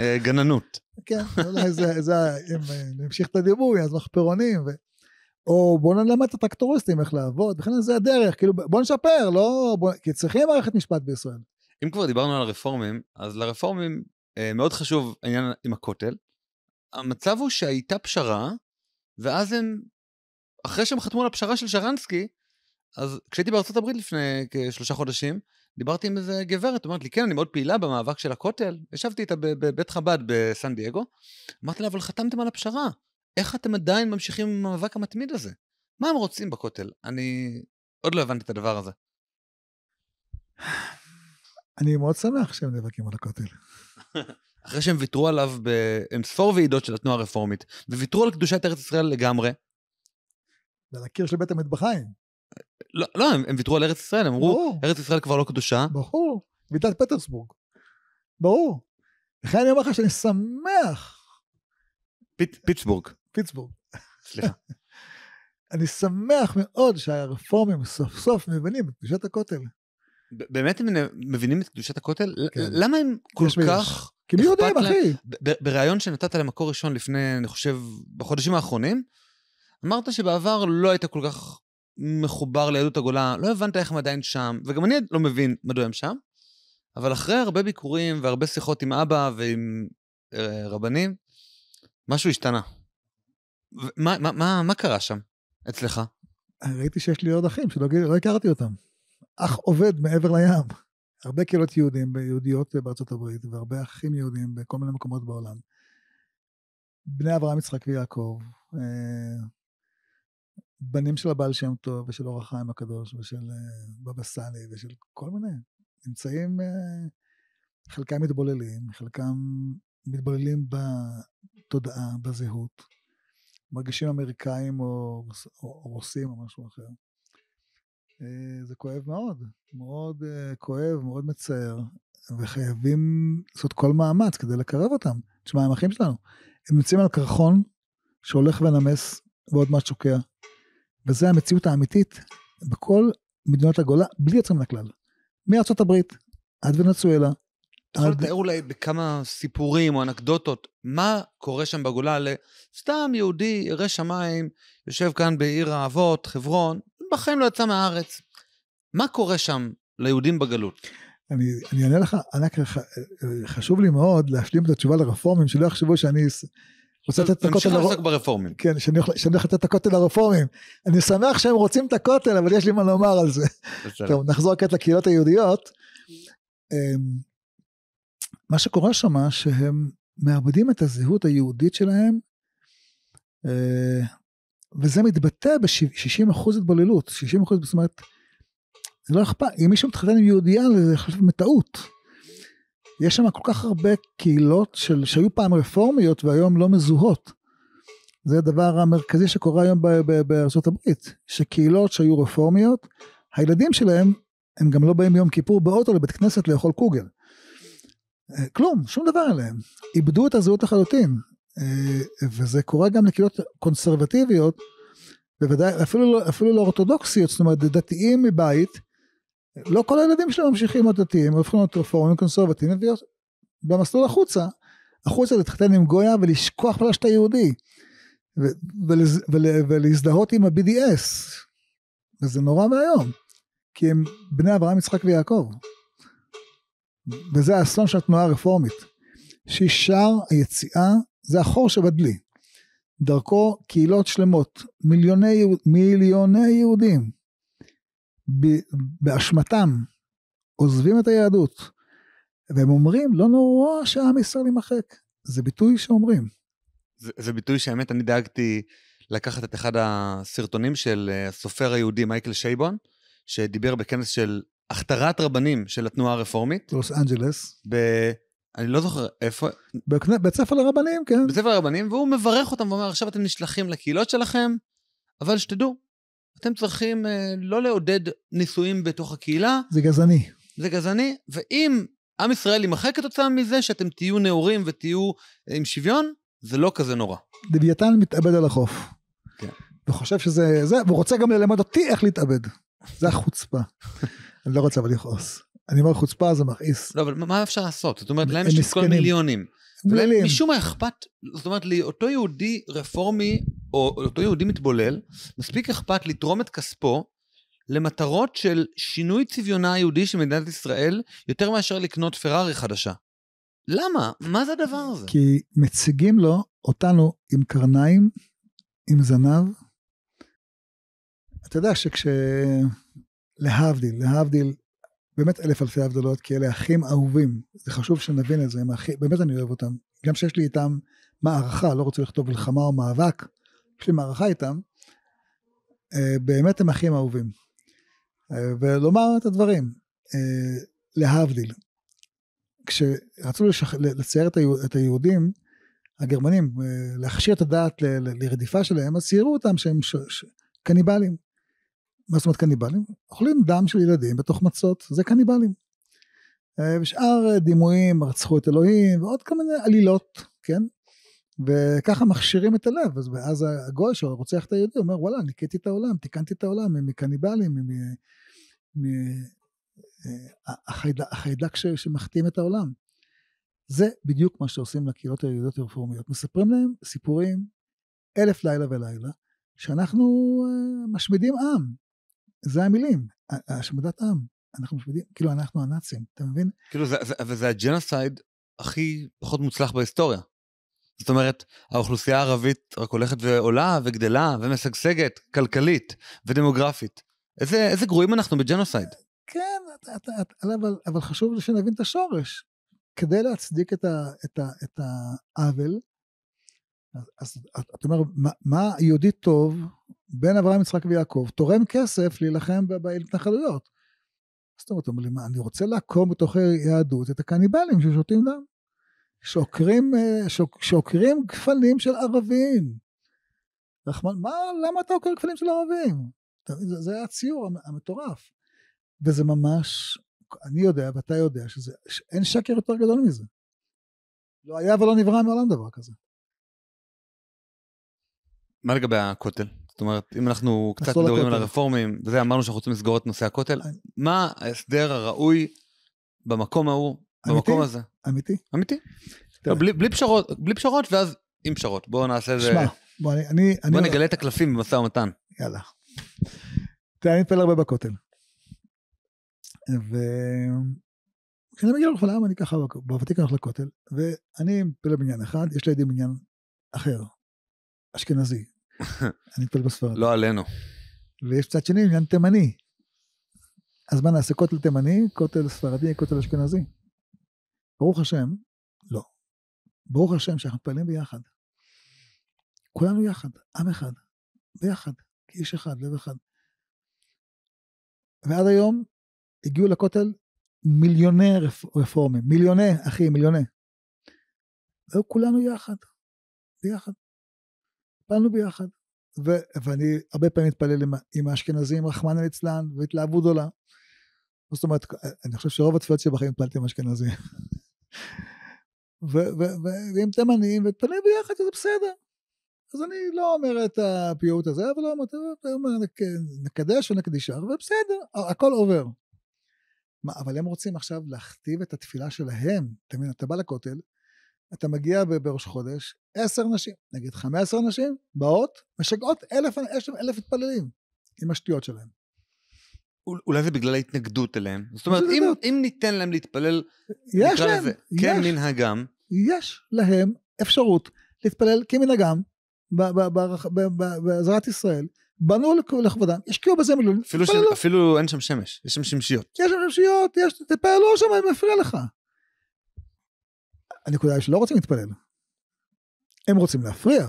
אה, גננות. כן, אולי זה, אם נמשיך אה, את הדיבור, אז מחפרונים. או בואו נלמד את הטרקטוריסטים איך לעבוד, בכלל זה הדרך, כאילו בואו נשפר, לא... כי צריכים מערכת משפט בישראל. אם כבר דיברנו על הרפורמים, אז לרפורמים מאוד חשוב העניין עם הכותל. המצב הוא שהייתה פשרה, ואז הם, אחרי שהם חתמו על הפשרה של שרנסקי, אז כשהייתי בארה"ב לפני כשלושה חודשים, דיברתי עם איזה גברת, אומרת לי, כן, אני מאוד פעילה במאבק של הכותל. ישבתי איתה בבית חב"ד בסן דייגו. אמרתי לה, אבל חתמתם על הפשרה. איך אתם עדיין ממשיכים עם המאבק המתמיד הזה? מה הם רוצים בכותל? אני עוד לא הבנתי את הדבר הזה. אני מאוד שמח שהם נאבקים על הכותל. אחרי שהם ויתרו עליו באינספור ועידות של התנועה הרפורמית, וויתרו על קדושת ארץ ישראל לגמרי. ועל הקיר של בית המטבחיים. לא, לא, הם, הם ויתרו על ארץ ישראל, הם אמרו, ארץ ישראל כבר לא קדושה. ברור, ועידת פטרסבורג. ברור. לכן אני אומר לך שאני שמח. פיט, פיטסבורג. פיטסבורג. סליחה. אני שמח מאוד שהרפורמים סוף סוף מבינים את קדושת הכותל. באמת הם מבינים את קדושת הכותל? כן. למה הם כל כך... כי מי יודעים, אחי? בריאיון שנתת למקור ראשון לפני, אני חושב, בחודשים האחרונים, אמרת שבעבר לא היית כל כך מחובר ליהדות הגולה, לא הבנת איך הם עדיין שם, וגם אני לא מבין מדוע הם שם, אבל אחרי הרבה ביקורים והרבה שיחות עם אבא ועם אה, רבנים, משהו השתנה. מה, מה, מה, מה קרה שם אצלך? ראיתי שיש לי עוד אחים שלא לא הכרתי אותם. אח עובד מעבר לים. הרבה קהילות יהודים, יהודיות בארצות הברית, והרבה אחים יהודים בכל מיני מקומות בעולם. בני אברהם, יצחק ויעקב, אה, בנים של הבעל שם טוב, ושל אור החיים הקדוש, ושל אה, בבא סאלי, ושל כל מיני. נמצאים, אה, חלקם מתבוללים, חלקם מתבוללים בתודעה, בזהות. מרגישים אמריקאים או, או, או רוסים או משהו אחר. אה, זה כואב מאוד, מאוד כואב, מאוד מצער, וחייבים לעשות כל מאמץ כדי לקרב אותם. תשמע, הם אחים שלנו. הם נמצאים על קרחון שהולך ונמס ועוד מעט שוקע. וזו המציאות האמיתית בכל מדינות הגולה, בלי יוצא מן הכלל. מארצות הברית עד ונצואלה. אתה יכול לתאר אולי בכמה סיפורים או אנקדוטות, מה קורה שם בגולה לסתם יהודי ירא שמיים, יושב כאן בעיר האבות, חברון, בחיים לא יצא מהארץ. מה קורה שם ליהודים בגלות? אני, אענה לך, ענק, אה, אה, חשוב לי מאוד להשלים את התשובה לרפורמים, שלא יחשבו שאני רוצה לתת את הכותל לרפורמים. כן, שאני הולך לתת את הכותל לרפורמים. אני שמח שהם רוצים את הכותל, אבל יש לי מה לומר על זה. טוב, נחזור כעת לקהילות היהודיות. אמ, מה שקורה שמה, שהם מאבדים את הזהות היהודית שלהם, אה, וזה מתבטא ב-60% התבוללות. 60% זאת אומרת, זה לא אכפת, אם מישהו מתחתן עם יהודייה זה חושב בטעות. יש שם כל כך הרבה קהילות של, שהיו פעם רפורמיות והיום לא מזוהות. זה הדבר המרכזי שקורה היום בארה״ב, שקהילות שהיו רפורמיות, הילדים שלהם, הם גם לא באים ביום כיפור באוטו לבית כנסת לאכול קוגל. אה, כלום, שום דבר עליהם. איבדו את הזהות לחלוטין. אה, וזה קורה גם לקהילות קונסרבטיביות, בוודאי, אפילו לא, אפילו לא אורתודוקסיות, זאת אומרת דתיים מבית, לא כל הילדים שלהם ממשיכים להיות דתיים, הם הופכים להיות רפורמים קונסרבטיביים, במסלול החוצה, החוצה להתחתן עם גויה ולשכוח בכלל שאתה יהודי, ולהזדהות עם ה-BDS, וזה נורא ואיום, כי הם בני אברהם, יצחק ויעקב, וזה האסון של התנועה הרפורמית, שהיא היציאה, זה החור שבדלי, דרכו קהילות שלמות, מיליוני, מיליוני יהודים, באשמתם עוזבים את היהדות, והם אומרים, לא נורא שעם ישראל יימחק. זה ביטוי שאומרים. זה, זה ביטוי שהאמת, אני דאגתי לקחת את אחד הסרטונים של אה, הסופר היהודי מייקל שייבון, שדיבר בכנס של הכתרת רבנים של התנועה הרפורמית. לוס אנג'לס. ב... אני לא זוכר איפה... בקנה, בית ספר לרבנים, כן. בית ספר לרבנים, והוא מברך אותם ואומר, עכשיו אתם נשלחים לקהילות שלכם, אבל שתדעו, אתם צריכים אה, לא לעודד נישואים בתוך הקהילה. זה גזעני. זה גזעני, ואם עם ישראל יימחק כתוצאה מזה שאתם תהיו נאורים ותהיו אה, עם שוויון, זה לא כזה נורא. לוויתן מתאבד על החוף. כן. וחושב שזה זה, והוא רוצה גם ללמד אותי איך להתאבד. זה החוצפה. אני לא רוצה אבל לכעוס. אני אומר חוצפה זה מכעיס. לא, אבל מה אפשר לעשות? זאת אומרת, להם יש את כל מיליונים. מילים. משום מה אכפת, זאת אומרת, לאותו יהודי רפורמי, או אותו יהודי מתבולל, מספיק אכפת לתרום את כספו למטרות של שינוי צביונה היהודי של מדינת ישראל, יותר מאשר לקנות פרארי חדשה. למה? מה זה הדבר הזה? כי מציגים לו אותנו עם קרניים, עם זנב. אתה יודע שכש... להבדיל, להבדיל, באמת אלף אלפי הבדלות, כי אלה אחים אהובים, זה חשוב שנבין את זה, הם אחים, באמת אני אוהב אותם. גם שיש לי איתם מערכה, לא רוצה לכתוב מלחמה או מאבק, יש לי מערכה איתם, אה, באמת הם אחים אהובים. אה, ולומר את הדברים, אה, להבדיל. כשרצו לשח... לצייר את, היהוד, את היהודים, הגרמנים, להכשיר את הדעת ל... לרדיפה שלהם, אז ציירו אותם שהם ש... ש... קניבלים. מה זאת אומרת קניבלים? אוכלים דם של ילדים בתוך מצות, זה קניבלים. אה, ושאר דימויים רצחו את אלוהים ועוד כל מיני עלילות, כן? וככה מכשירים את הלב, ואז הגוי שרוצח את היהודי אומר וואלה ניקיתי את העולם, תיקנתי את העולם הם מקניבלים, הם מהחיידק אה, שמכתים את העולם. זה בדיוק מה שעושים לקהילות היהודיות הרפורמיות, מספרים להם סיפורים אלף לילה ולילה, שאנחנו אה, משמידים עם, זה המילים, השמדת עם. אנחנו משמידים, כאילו אנחנו הנאצים, אתה מבין? כאילו זה, זה, אבל זה הג'נוסייד הכי פחות מוצלח בהיסטוריה. זאת אומרת, האוכלוסייה הערבית רק הולכת ועולה וגדלה ומשגשגת כלכלית ודמוגרפית. איזה, איזה גרועים אנחנו בג'נוסייד. כן, אתה, אתה, אתה, לא, אבל, אבל חשוב שנבין את השורש. כדי להצדיק את, ה, את, ה, את העוול, אז אתה אומר, מה, מה יהודי טוב בין אברהם, יצחק ויעקב תורם כסף להילחם בהתנחלויות? זאת אומרת, אומר לי, מה, אני רוצה לעקור בתוך היהדות את הקניבלים ששותים דם, שעוקרים, אה, שוק, שעוקרים גפנים של ערבים. רחמן, מה, למה אתה עוקר גפנים של ערבים? זה, זה היה הציור המטורף. וזה ממש, אני יודע ואתה יודע, שזה, שאין שקר יותר גדול מזה. לא היה ולא נברא מעולם דבר כזה. מה לגבי הכותל? זאת אומרת, אם אנחנו קצת מדברים על הרפורמים, וזה אמרנו שאנחנו רוצים לסגור את נושא הכותל, מה ההסדר הראוי במקום ההוא, במקום הזה? אמיתי. אמיתי? לא, בלי, פשרות, ואז עם פשרות. בואו נעשה איזה... זה. שמע, בוא, אני, אני... נגלה את הקלפים במשא ומתן. יאללה. תראה, אני מתפלל הרבה בכותל. ו... כשאני מגיע לרחוב העם, אני ככה בוותיק הולך לכותל, ואני מתפלל בניין אחד, יש לידי בניין אחר, אשכנזי, אני מטפל בספרד. לא עלינו. ויש צד שני עניין תימני. אז מה נעשה כותל תימני, כותל ספרדי, כותל אשכנזי? ברוך השם, לא. ברוך השם שאנחנו מתפללים ביחד. כולנו יחד, עם אחד, ביחד, כאיש אחד, לב אחד. ועד היום הגיעו לכותל מיליוני רפ- רפורמים, מיליוני, אחי, מיליוני. והיו כולנו יחד, ביחד. פעלנו ביחד. ו- ואני הרבה פעמים מתפלל עם, עם האשכנזים, רחמנא ליצלן, והתלהבות גדולה. זאת אומרת, אני חושב שרוב התפילות שלי בחיים התפללתי עם אשכנזים. ועם תימנים, ותפלל ביחד, זה בסדר. אז אני לא אומר את הפיוט הזה, אבל לא אומר, נקדש ונקדישה, ובסדר, הכל עובר. מה, אבל הם רוצים עכשיו להכתיב את התפילה שלהם. אתה מבין, אתה בא לכותל, אתה מגיע בראש חודש, עשר נשים, נגיד חמש עשרה נשים, באות, משגעות אלף, יש להם אלף מתפללים עם השטויות שלהם. אולי זה בגלל ההתנגדות אליהם. זאת אומרת, אם, אם ניתן להם להתפלל, יש נקרא להם, לזה, יש, כמנהגם. כן, יש להם אפשרות להתפלל כמנהגם בעזרת ישראל. בנו לכבודם, השקיעו בזה מילולים, אפילו, אפילו אין שם שמש, יש שם שמשיות. יש שם שמשיות, יש, תפעלו שם, אני מפריע לך. הנקודה היא שלא רוצים להתפלל. הם רוצים להפריע.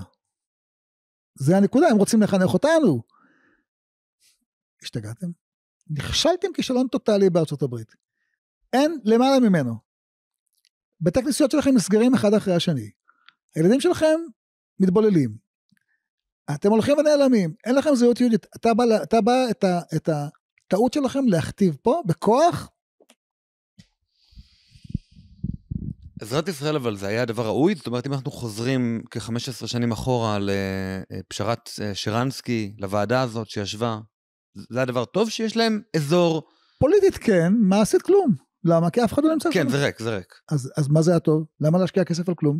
זה הנקודה, הם רוצים לחנך אותנו. השתגעתם? נכשלתם כישלון טוטאלי בארצות הברית. אין למעלה ממנו. בתי כנסיות שלכם נסגרים אחד אחרי השני. הילדים שלכם מתבוללים. אתם הולכים ונעלמים, אין לכם זהות יהודית. אתה בא, אתה בא את, ה, את הטעות שלכם להכתיב פה בכוח עזרת ישראל אבל זה היה הדבר ראוי? זאת אומרת, אם אנחנו חוזרים כ-15 שנים אחורה לפשרת אה, אה, שרנסקי, לוועדה הזאת שישבה, זה היה דבר טוב שיש להם אזור? פוליטית כן, מה עשית כלום. למה? כי אף אחד לא נמצא כן, שם. כן, זה ריק, זה ריק. אז, אז מה זה היה טוב? למה להשקיע כסף על כלום?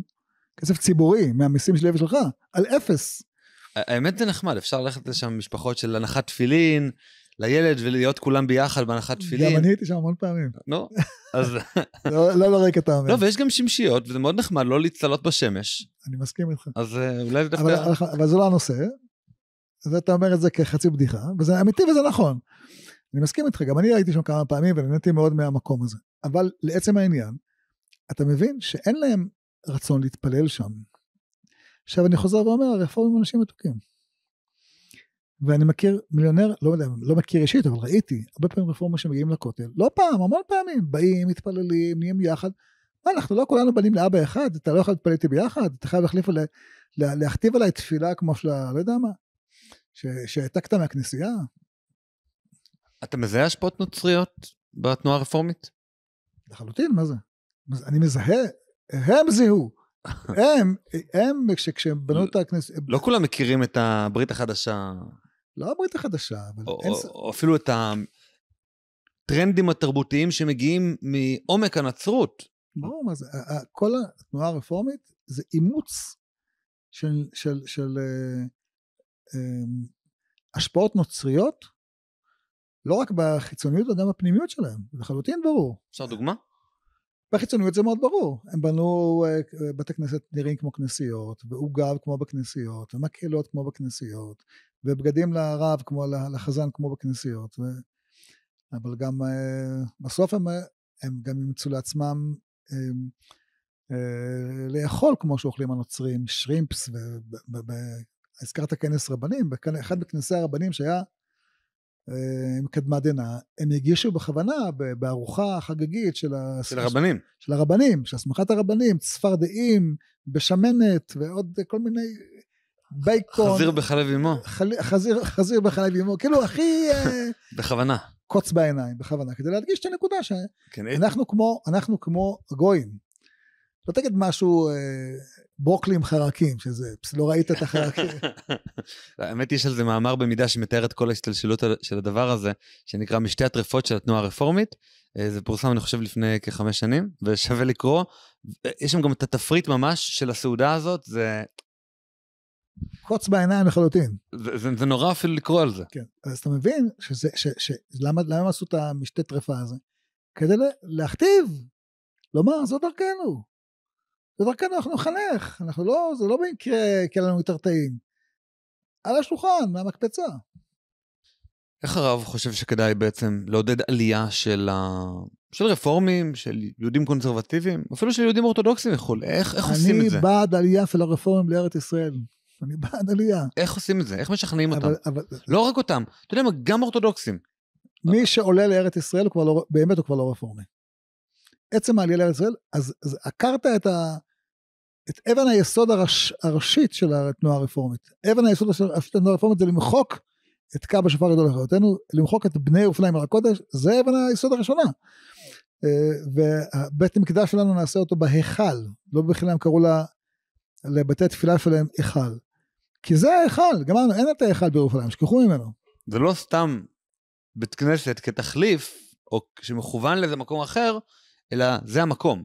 כסף ציבורי, מהמיסים שלי ושלך, על אפס. האמת זה נחמד, אפשר ללכת לשם משפחות של הנחת תפילין, לילד ולהיות כולם ביחד בהנחת תפילין. גם אני הייתי שם המון פעמים. נו, לא? אז... לא לרקע אתה אומר. לא, ויש גם שמשיות, וזה מאוד נחמד לא להצטלות בשמש. אני מסכים איתך. אז אה, אולי זה דווקא... אבל זה לא הנושא. ואתה אומר את זה כחצי בדיחה, וזה אמיתי וזה נכון. אני מסכים איתך, גם אני הייתי שם כמה פעמים ונהניתי מאוד מהמקום הזה. אבל לעצם העניין, אתה מבין שאין להם רצון להתפלל שם. עכשיו אני חוזר ואומר, הרפורמים הם אנשים מתוקים. ואני מכיר מיליונר, לא יודע, לא מכיר אישית, אבל ראיתי הרבה פעמים רפורמה שמגיעים לכותל, לא פעם, המון פעמים, באים, מתפללים, נהיים יחד. מה, אנחנו לא כולנו בנים לאבא אחד, אתה לא יכול להתפלל איתי ביחד, אתה חייב להחליף, לה, לה, להכתיב עליי תפילה כמו של ה... לא יודע מה, שהעתקת מהכנסייה. אתה מזהה השפעות נוצריות בתנועה הרפורמית? לחלוטין, מה זה? אני מזהה, הם זיהו. הם, הם, כשהם בנו את הכנסת... לא כולם מכירים את הברית החדשה. לא הברית החדשה, אבל או, אין... או, או אפילו את הטרנדים התרבותיים שמגיעים מעומק הנצרות. ברור, מה זה, כל התנועה הרפורמית זה אימוץ של, של, של אה, אה, השפעות נוצריות, לא רק בחיצוניות, אלא בפנימיות שלהם, לחלוטין ברור. אפשר דוגמה? בחיצוניות זה מאוד ברור, הם בנו אה, בתי כנסת נראים כמו כנסיות, ועוגב כמו בכנסיות, ומקהלות כמו בכנסיות, ובגדים לרב, כמו לחזן, כמו בכנסיות. ו... אבל גם אה, בסוף הם, אה, הם גם ימצאו לעצמם אמ, הם, אה, לאכול כמו שאוכלים הנוצרים, שרימפס, והזכרת כנס רבנים, אחד מכנסי הרבנים שהיה עם קדמת דנא, הם הגישו בכוונה בארוחה חגיגית של, של הרבנים, של הרבנים, של הסמכת הרבנים, צפרדעים, בשמנת ועוד כל מיני בייקון. חזיר בחלב אימו. חזיר, חזיר בחלב אימו, כאילו הכי... אה, בכוונה. קוץ בעיניים, בכוונה, כדי להדגיש את הנקודה שאנחנו כן, אה. כמו, אנחנו כמו גויים. לא תגיד משהו, אה, ברוקלי עם חרקים, שזה, לא ראית את החרקים. האמת, יש על זה מאמר במידה שמתאר את כל ההשתלשלות של הדבר הזה, שנקרא משתי הטרפות של התנועה הרפורמית. אה, זה פורסם, אני חושב, לפני כחמש שנים, ושווה לקרוא. יש שם גם את התפריט ממש של הסעודה הזאת, זה קוץ בעיניים לחלוטין. זה, זה, זה נורא אפילו לקרוא על זה. כן, אז אתה מבין שזה, ש, ש, ש, למה, למה הם עשו את המשתה טרפה הזה? כדי להכתיב, לומר, זו דרכנו. זו דרכנו, אנחנו נחנך, אנחנו לא, זה לא במקרה כי לנו יותר טעים. על השולחן, מהמקפצה. איך הרב חושב שכדאי בעצם לעודד עלייה של, ה... של רפורמים, של יהודים קונסרבטיביים, אפילו של יהודים אורתודוקסים וכולי? איך, איך עושים את זה? אני בעד עלייה של הרפורמים לארץ ישראל. אני בעד עלייה. איך עושים את זה? איך משכנעים אבל, אותם? אבל... לא רק אותם, אתה יודע מה, גם אורתודוקסים. מי שעולה לארץ ישראל, הוא כבר לא, באמת הוא כבר לא רפורמי. עצם העלייה לארץ ישראל, אז, אז עקרת את, ה, את אבן היסוד הראש, הראשית של התנועה הרפורמית. אבן היסוד של התנועה הרפורמית זה למחוק את קו השופר הגדול לחיותנו, למחוק את בני אופניים על הקודש, זה אבן היסוד הראשונה. אה, ובית המקדש שלנו נעשה אותו בהיכל, לא בחינם קראו לה, לבתי תפילה שלהם היכל. כי זה ההיכל, גמרנו, אין את ההיכל בירושלים, שכחו ממנו. זה לא סתם בית כנסת כתחליף, או שמכוון לאיזה מקום אחר, אלא זה המקום.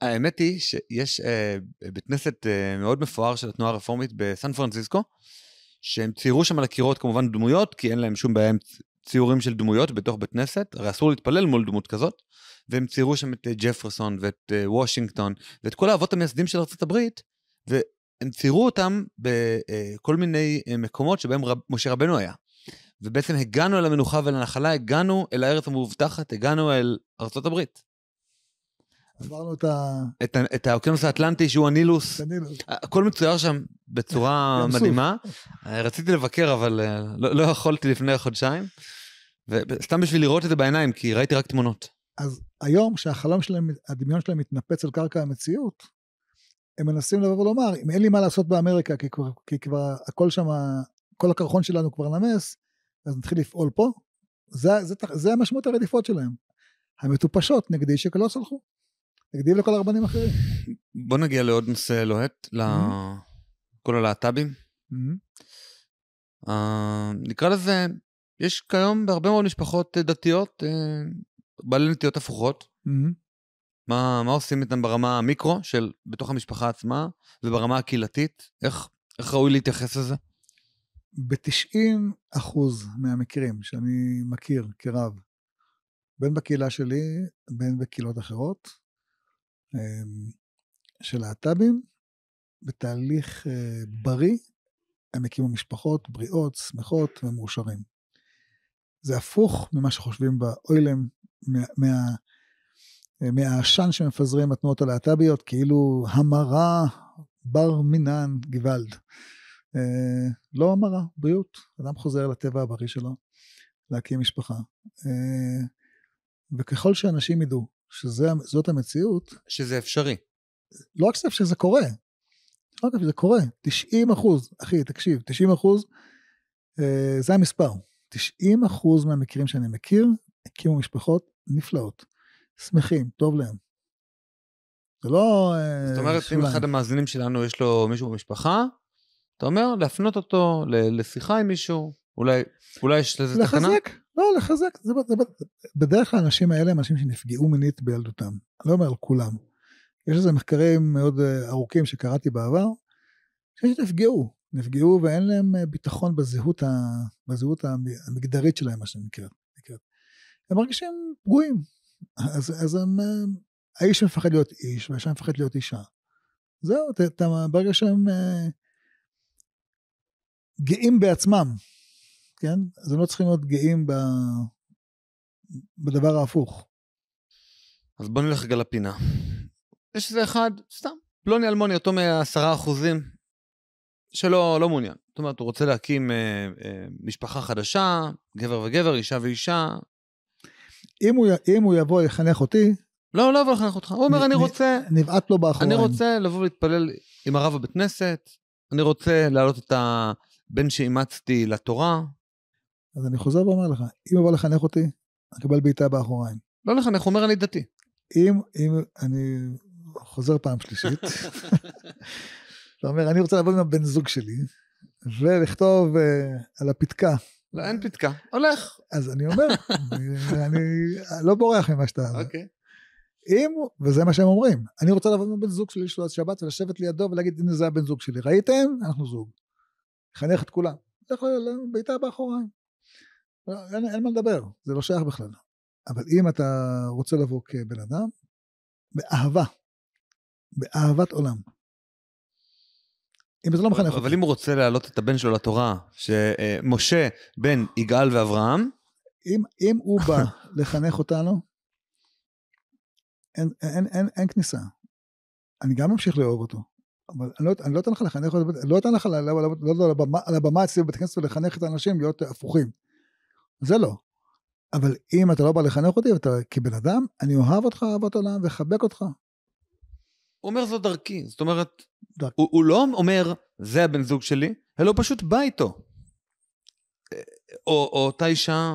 האמת היא שיש אה, בית כנסת אה, מאוד מפואר של התנועה הרפורמית בסן פרנסיסקו, שהם ציירו שם על הקירות כמובן דמויות, כי אין להם שום בעיה עם ציורים של דמויות בתוך בית כנסת, הרי אסור להתפלל מול דמות כזאת, והם ציירו שם את אה, ג'פרסון ואת אה, וושינגטון ואת כל האבות המייסדים של ארה"ב, הם ציירו אותם בכל אה, מיני אה, מקומות שבהם רב, משה רבנו היה. ובעצם הגענו אל המנוחה ואל הנחלה, הגענו אל הארץ המאובטחת, הגענו אל ארצות הברית. עברנו את ה... את, את האוקיינוס האטלנטי שהוא הנילוס. הנילוס. אה, הכל מצויר שם בצורה כן, מדהימה. רציתי לבקר אבל לא, לא יכולתי לפני חודשיים. וסתם בשביל לראות את זה בעיניים, כי ראיתי רק תמונות. אז היום, כשהחלום שלהם, הדמיון שלהם מתנפץ על קרקע המציאות, הם מנסים לבוא ולומר, אם אין לי מה לעשות באמריקה, כי כבר, כי כבר הכל שם, כל הקרחון שלנו כבר נמס, אז נתחיל לפעול פה. זה, זה, זה זה המשמעות הרדיפות שלהם. המטופשות נגדי שכלא סלחו. נגדי ולכל הרבנים אחרים. בוא נגיע לעוד נושא לוהט, לכל mm-hmm. הלהט"בים. Mm-hmm. אה, נקרא לזה, יש כיום בהרבה מאוד משפחות דתיות, אה, בעלי נטיות הפוכות. Mm-hmm. מה, מה עושים איתם ברמה המיקרו, של בתוך המשפחה עצמה, וברמה הקהילתית? איך, איך ראוי להתייחס לזה? ב-90 אחוז מהמקרים שאני מכיר כרב, בין בקהילה שלי, בין בקהילות אחרות, אמ, של להט"בים, בתהליך אה, בריא, הם הקימו משפחות בריאות, שמחות ומאושרים. זה הפוך ממה שחושבים באוילם, מה, מה, אה, מהעשן שמפזרים התנועות הלהט"ביות, כאילו המרה בר מינן גוואלד. אה, לא המרה, בריאות. אדם חוזר לטבע הבריא שלו, להקים משפחה. אה, וככל שאנשים ידעו שזאת המציאות... שזה אפשרי. לא רק שזה קורה, לא רק שזה קורה, 90 אחוז, אחי, תקשיב, 90 אחוז, זה המספר. 90 אחוז מהמקרים שאני מכיר, הקימו משפחות נפלאות. שמחים, טוב להם. זה לא אה, זאת אומרת, שוליים. אם אחד המאזינים שלנו יש לו מישהו במשפחה, אתה אומר להפנות אותו לשיחה עם מישהו, אולי, אולי יש לזה לחזק, תקנה? לחזק, לא, לחזק. זה, זה, בדרך כלל האנשים האלה הם אנשים שנפגעו מינית בילדותם. אני לא אומר על כולם. יש איזה מחקרים מאוד אה, ארוכים שקראתי בעבר, שנפגעו, נפגעו ואין להם אה, ביטחון בזהות, ה, בזהות המגדרית שלהם, מה שנקרא. הם מרגישים פגועים, אז, אז הם, האיש מפחד להיות איש, והאישה מפחדת להיות אישה. זהו, ת, ת, ברגע שהם אה, גאים בעצמם, כן? אז הם לא צריכים להיות גאים ב, בדבר ההפוך. אז בוא נלך רגע לפינה. יש איזה אחד, סתם, פלוני אלמוני, אותו מעשרה אחוזים, שלא לא מעוניין. זאת אומרת, הוא רוצה להקים אה, אה, משפחה חדשה, גבר וגבר, אישה ואישה, אם הוא, אם הוא יבוא לחנך אותי... לא, לא יבוא לחנך אותך. הוא אומר, אני רוצה... נבעט לו באחוריים. אני רוצה לבוא להתפלל עם הרב בבית כנסת, אני רוצה להעלות את הבן שאימצתי לתורה. אז אני חוזר ואומר לך, אם יבוא לחנך אותי, אני אקבל בעיטה באחוריים. לא לחנך, הוא אומר, אני דתי. אם, אם אני חוזר פעם שלישית, אתה אומר, אני רוצה לעבוד עם הבן זוג שלי, ולכתוב uh, על הפתקה לא, אין פתקה, הולך. אז אני אומר, אני לא בורח ממה שאתה... אוקיי. אם, וזה מה שהם אומרים, אני רוצה לעבוד עם בן זוג שלי שלו שבת ולשבת לידו ולהגיד, הנה זה הבן זוג שלי, ראיתם? אנחנו זוג. חנך את כולם. לך לביתה באחוריים. אין, אין מה לדבר, זה לא שייך בכלל. אבל אם אתה רוצה לבוא כבן אדם, באהבה, באהבת עולם. אם זה לא מחנך אותי. אבל אם הוא רוצה להעלות את הבן שלו לתורה, שמשה בן יגאל ואברהם... אם, אם הוא בא לחנך אותנו, אין, אין, אין, אין אין כניסה. אני גם אמשיך לאהוב אותו. אבל אני לא, לא אתן לא לך לחנך, אותו, לא אתן לך לא, לא, לא, לא, לא, על הבמה אצלי בבית הכנסת ולחנך את האנשים להיות הפוכים. זה לא. אבל אם אתה לא בא לחנך אותי, אתה כבן אדם, אני אוהב אותך אהבת עולם ואחבק אותך, הוא אומר זו דרכי, זאת אומרת, דרכ. הוא, הוא לא אומר זה הבן זוג שלי, אלא הוא פשוט בא איתו. או, או אותה אישה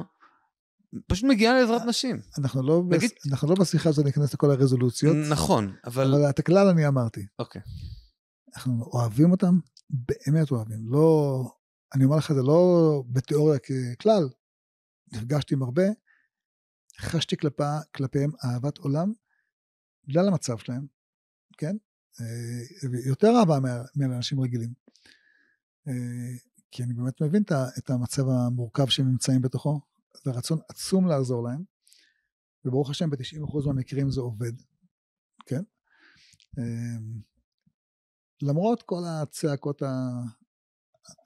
פשוט מגיעה לעזרת נשים. אנחנו לא, נגיד... בש... אנחנו לא בשיחה הזאת ניכנס לכל הרזולוציות. נכון, אבל... אבל את הכלל אני אמרתי. אוקיי. אנחנו אוהבים אותם, באמת אוהבים. לא, אני אומר לך, זה לא בתיאוריה ככלל, נפגשתי עם הרבה, חשתי כלפה, כלפיהם אהבת עולם, בגלל המצב שלהם, כן? אה, יותר אהבה מלאנשים רגילים. אה, כי אני באמת מבין את המצב המורכב שהם נמצאים בתוכו, ורצון עצום לעזור להם, וברוך השם ב-90% מהמקרים זה עובד, כן? אה, למרות כל הצעקות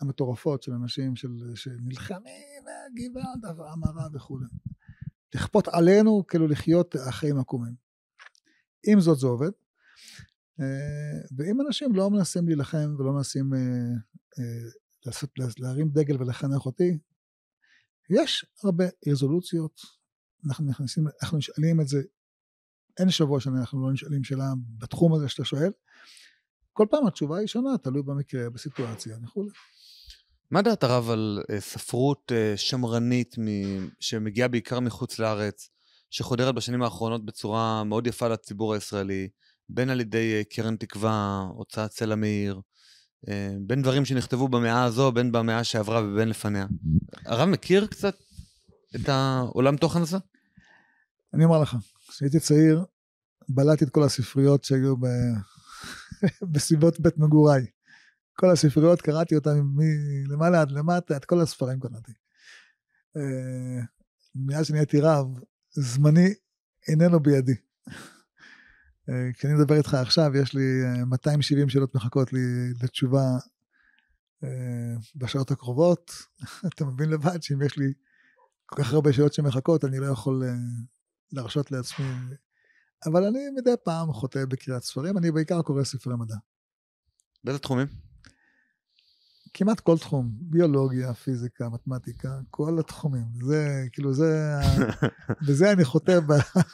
המטורפות של אנשים של, שנלחמים, גבעת, המרה וכולי. לכפות עלינו כאילו לחיות החיים עקומים. עם זאת זה עובד, אה, ואם אנשים לא מנסים להילחם ולא מנסים אה, אה, לעשות, להרים דגל ולחנך אותי, יש הרבה רזולוציות, אנחנו נכנסים, אנחנו נשאלים את זה, אין שבוע שאנחנו לא נשאלים שאלה בתחום הזה שאתה שואל, כל פעם התשובה היא שונה, תלוי במקרה, בסיטואציה וכולי. מה דעת הרב על ספרות שמרנית שמגיעה בעיקר מחוץ לארץ, שחודרת בשנים האחרונות בצורה מאוד יפה לציבור הישראלי, בין על ידי אה, קרן תקווה, הוצאת סלע מאיר, אה, בין דברים שנכתבו במאה הזו, בין במאה שעברה ובין לפניה. הרב מכיר קצת את העולם תוכן הזה? אני אומר לך, כשהייתי צעיר, בלעתי את כל הספריות שהיו ב... בסביבות בית מגוריי. כל הספריות, קראתי אותן מלמעלה עד למטה, את כל הספרים קראתי. אה, מאז שנהייתי רב, זמני איננו בידי. אה, כשאני מדבר איתך עכשיו, יש לי 270 אה, שאלות מחכות לי לתשובה אה, בשעות הקרובות. אתה מבין לבד שאם יש לי כל כך הרבה שאלות שמחכות, אני לא יכול להרשות לעצמי. אבל אני מדי פעם חוטא בקריאת ספרים, אני בעיקר קורא ספרי מדע. באיזה תחומים? כמעט כל תחום, ביולוגיה, פיזיקה, מתמטיקה, כל התחומים. זה, כאילו, זה, בזה אני חוטא ב...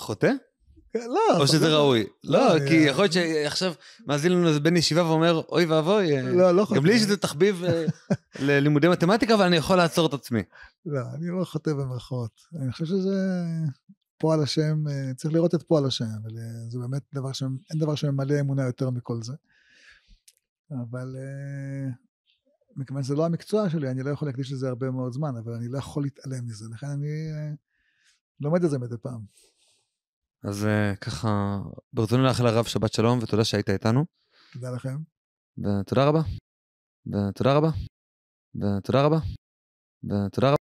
חוטא? לא. או שזה ראוי. לא, לא כי אה, יכול להיות אה. שעכשיו מאזין לנו איזה בן ישיבה ואומר, אוי ואבוי, אה, לא, לא חוטא. גם לי יש איזה תחביב ללימודי מתמטיקה, אבל אני יכול לעצור את עצמי. לא, אני לא חוטא במרכאות. אני חושב שזה פועל השם, צריך לראות את פועל השם, אבל זה באמת דבר ש... אין דבר שממלא אמונה יותר מכל זה. אבל מכיוון שזה לא המקצוע שלי, אני לא יכול להקדיש לזה הרבה מאוד זמן, אבל אני לא יכול להתעלם מזה, לכן אני לומד את זה מדי פעם. אז אה, ככה, ברצוני לאחל הרב שבת שלום, ותודה שהיית איתנו. תודה לכם. ותודה רבה. ותודה רבה. ותודה רבה. ותודה רבה.